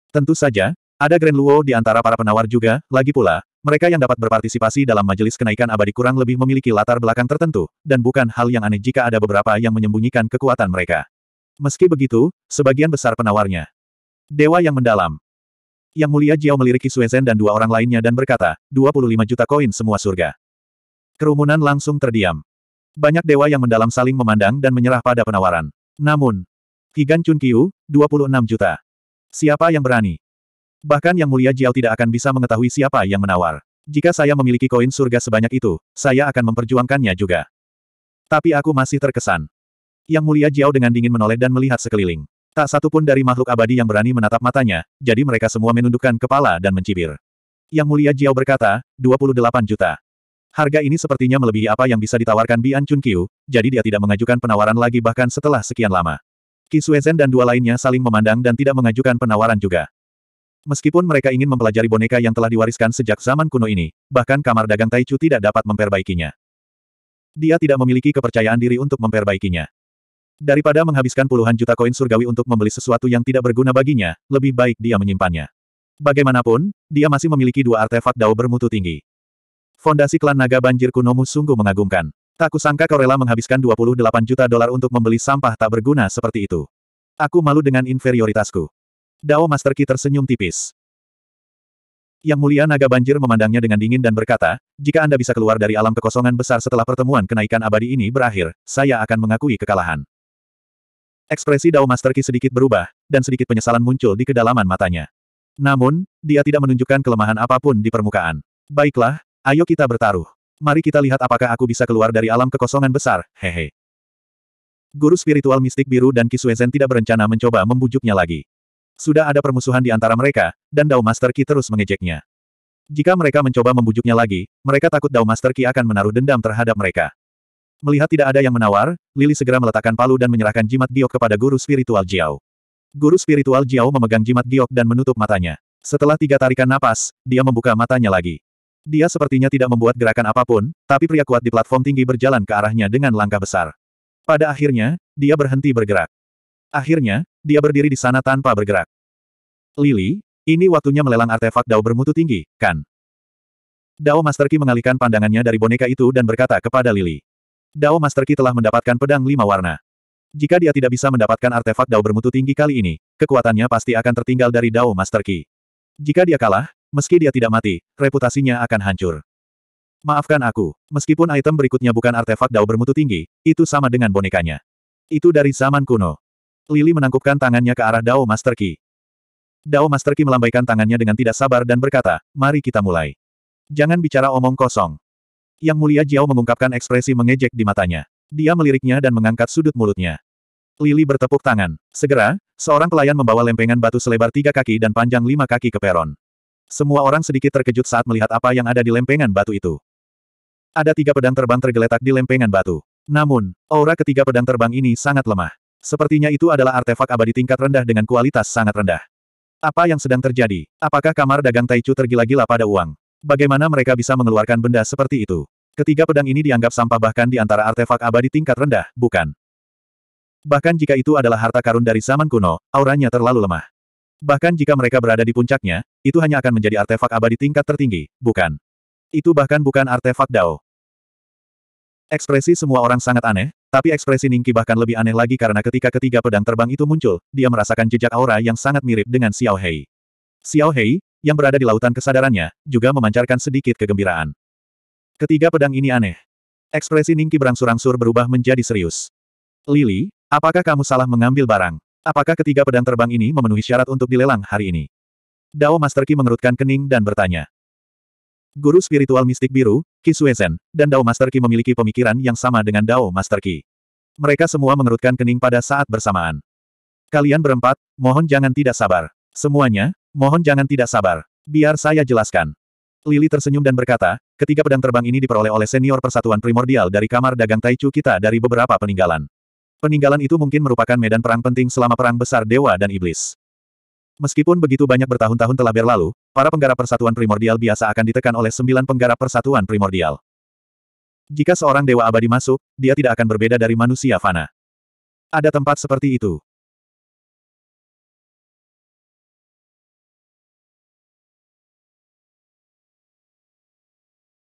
Tentu saja, ada Grand Luo di antara para penawar juga, lagi pula, mereka yang dapat berpartisipasi dalam majelis kenaikan abadi kurang lebih memiliki latar belakang tertentu, dan bukan hal yang aneh jika ada beberapa yang menyembunyikan kekuatan mereka. Meski begitu, sebagian besar penawarnya. Dewa yang mendalam. Yang Mulia Jiao meliriki Suezen dan dua orang lainnya dan berkata, 25 juta koin semua surga. Kerumunan langsung terdiam. Banyak dewa yang mendalam saling memandang dan menyerah pada penawaran. Namun, Higan Chun Kiu, 26 juta. Siapa yang berani? Bahkan Yang Mulia Jiao tidak akan bisa mengetahui siapa yang menawar. Jika saya memiliki koin surga sebanyak itu, saya akan memperjuangkannya juga. Tapi aku masih terkesan. Yang Mulia Jiao dengan dingin menoleh dan melihat sekeliling. Tak satu pun dari makhluk abadi yang berani menatap matanya, jadi mereka semua menundukkan kepala dan mencibir. Yang Mulia Jiao berkata, 28 juta. Harga ini sepertinya melebihi apa yang bisa ditawarkan Bian Chunqiu, jadi dia tidak mengajukan penawaran lagi bahkan setelah sekian lama. Qi Suezhen dan dua lainnya saling memandang dan tidak mengajukan penawaran juga. Meskipun mereka ingin mempelajari boneka yang telah diwariskan sejak zaman kuno ini, bahkan kamar dagang Taichu tidak dapat memperbaikinya. Dia tidak memiliki kepercayaan diri untuk memperbaikinya. Daripada menghabiskan puluhan juta koin surgawi untuk membeli sesuatu yang tidak berguna baginya, lebih baik dia menyimpannya. Bagaimanapun, dia masih memiliki dua artefak dao bermutu tinggi. Fondasi klan naga banjir kunomu sungguh mengagumkan. Tak kusangka kau rela menghabiskan 28 juta dolar untuk membeli sampah tak berguna seperti itu. Aku malu dengan inferioritasku. Dao Master Ki tersenyum tipis. Yang mulia naga banjir memandangnya dengan dingin dan berkata, jika Anda bisa keluar dari alam kekosongan besar setelah pertemuan kenaikan abadi ini berakhir, saya akan mengakui kekalahan. Ekspresi Dao Master Qi sedikit berubah, dan sedikit penyesalan muncul di kedalaman matanya. Namun, dia tidak menunjukkan kelemahan apapun di permukaan. Baiklah, ayo kita bertaruh. Mari kita lihat apakah aku bisa keluar dari alam kekosongan besar, hehe. Guru spiritual mistik biru dan Kisuezen tidak berencana mencoba membujuknya lagi. Sudah ada permusuhan di antara mereka, dan Dao Master Qi terus mengejeknya. Jika mereka mencoba membujuknya lagi, mereka takut Dao Master Qi akan menaruh dendam terhadap mereka. Melihat tidak ada yang menawar, Lili segera meletakkan palu dan menyerahkan jimat giok kepada guru spiritual Jiao. Guru spiritual Jiao memegang jimat giok dan menutup matanya. Setelah tiga tarikan napas, dia membuka matanya lagi. Dia sepertinya tidak membuat gerakan apapun, tapi pria kuat di platform tinggi berjalan ke arahnya dengan langkah besar. Pada akhirnya, dia berhenti bergerak. Akhirnya, dia berdiri di sana tanpa bergerak. Lili, ini waktunya melelang artefak Dao bermutu tinggi, kan? Dao Master Ki mengalihkan pandangannya dari boneka itu dan berkata kepada Lili. Dao Master Ki telah mendapatkan pedang lima warna. Jika dia tidak bisa mendapatkan artefak Dao bermutu tinggi kali ini, kekuatannya pasti akan tertinggal dari Dao Master Ki. Jika dia kalah, meski dia tidak mati, reputasinya akan hancur. Maafkan aku, meskipun item berikutnya bukan artefak Dao bermutu tinggi, itu sama dengan bonekanya. Itu dari zaman kuno. Lili menangkupkan tangannya ke arah Dao Master Ki. Dao Master Ki melambaikan tangannya dengan tidak sabar dan berkata, mari kita mulai. Jangan bicara omong kosong. Yang mulia Jiao mengungkapkan ekspresi mengejek di matanya. Dia meliriknya dan mengangkat sudut mulutnya. Lili bertepuk tangan. Segera, seorang pelayan membawa lempengan batu selebar tiga kaki dan panjang lima kaki ke peron. Semua orang sedikit terkejut saat melihat apa yang ada di lempengan batu itu. Ada tiga pedang terbang tergeletak di lempengan batu. Namun, aura ketiga pedang terbang ini sangat lemah. Sepertinya itu adalah artefak abadi tingkat rendah dengan kualitas sangat rendah. Apa yang sedang terjadi? Apakah kamar dagang Taichu tergila-gila pada uang? Bagaimana mereka bisa mengeluarkan benda seperti itu? Ketiga pedang ini dianggap sampah bahkan di antara artefak abadi tingkat rendah, bukan? Bahkan jika itu adalah harta karun dari zaman kuno, auranya terlalu lemah. Bahkan jika mereka berada di puncaknya, itu hanya akan menjadi artefak abadi tingkat tertinggi, bukan? Itu bahkan bukan artefak Dao. Ekspresi semua orang sangat aneh, tapi ekspresi Ningki bahkan lebih aneh lagi karena ketika ketiga pedang terbang itu muncul, dia merasakan jejak aura yang sangat mirip dengan Xiao Hei. Xiao Hei, yang berada di lautan kesadarannya, juga memancarkan sedikit kegembiraan. Ketiga pedang ini aneh. Ekspresi Ningki berangsur-angsur berubah menjadi serius. Lily, apakah kamu salah mengambil barang? Apakah ketiga pedang terbang ini memenuhi syarat untuk dilelang hari ini? Dao Master Ki mengerutkan kening dan bertanya. Guru spiritual mistik biru, Ki Suezen, dan Dao Master Ki memiliki pemikiran yang sama dengan Dao Master Ki. Mereka semua mengerutkan kening pada saat bersamaan. Kalian berempat, mohon jangan tidak sabar. Semuanya, Mohon jangan tidak sabar. Biar saya jelaskan. Lili tersenyum dan berkata, ketiga pedang terbang ini diperoleh oleh senior persatuan primordial dari kamar dagang Taichu kita dari beberapa peninggalan. Peninggalan itu mungkin merupakan medan perang penting selama perang besar dewa dan iblis. Meskipun begitu banyak bertahun-tahun telah berlalu, para penggarap persatuan primordial biasa akan ditekan oleh sembilan penggarap persatuan primordial. Jika seorang dewa abadi masuk, dia tidak akan berbeda dari manusia fana. Ada tempat seperti itu.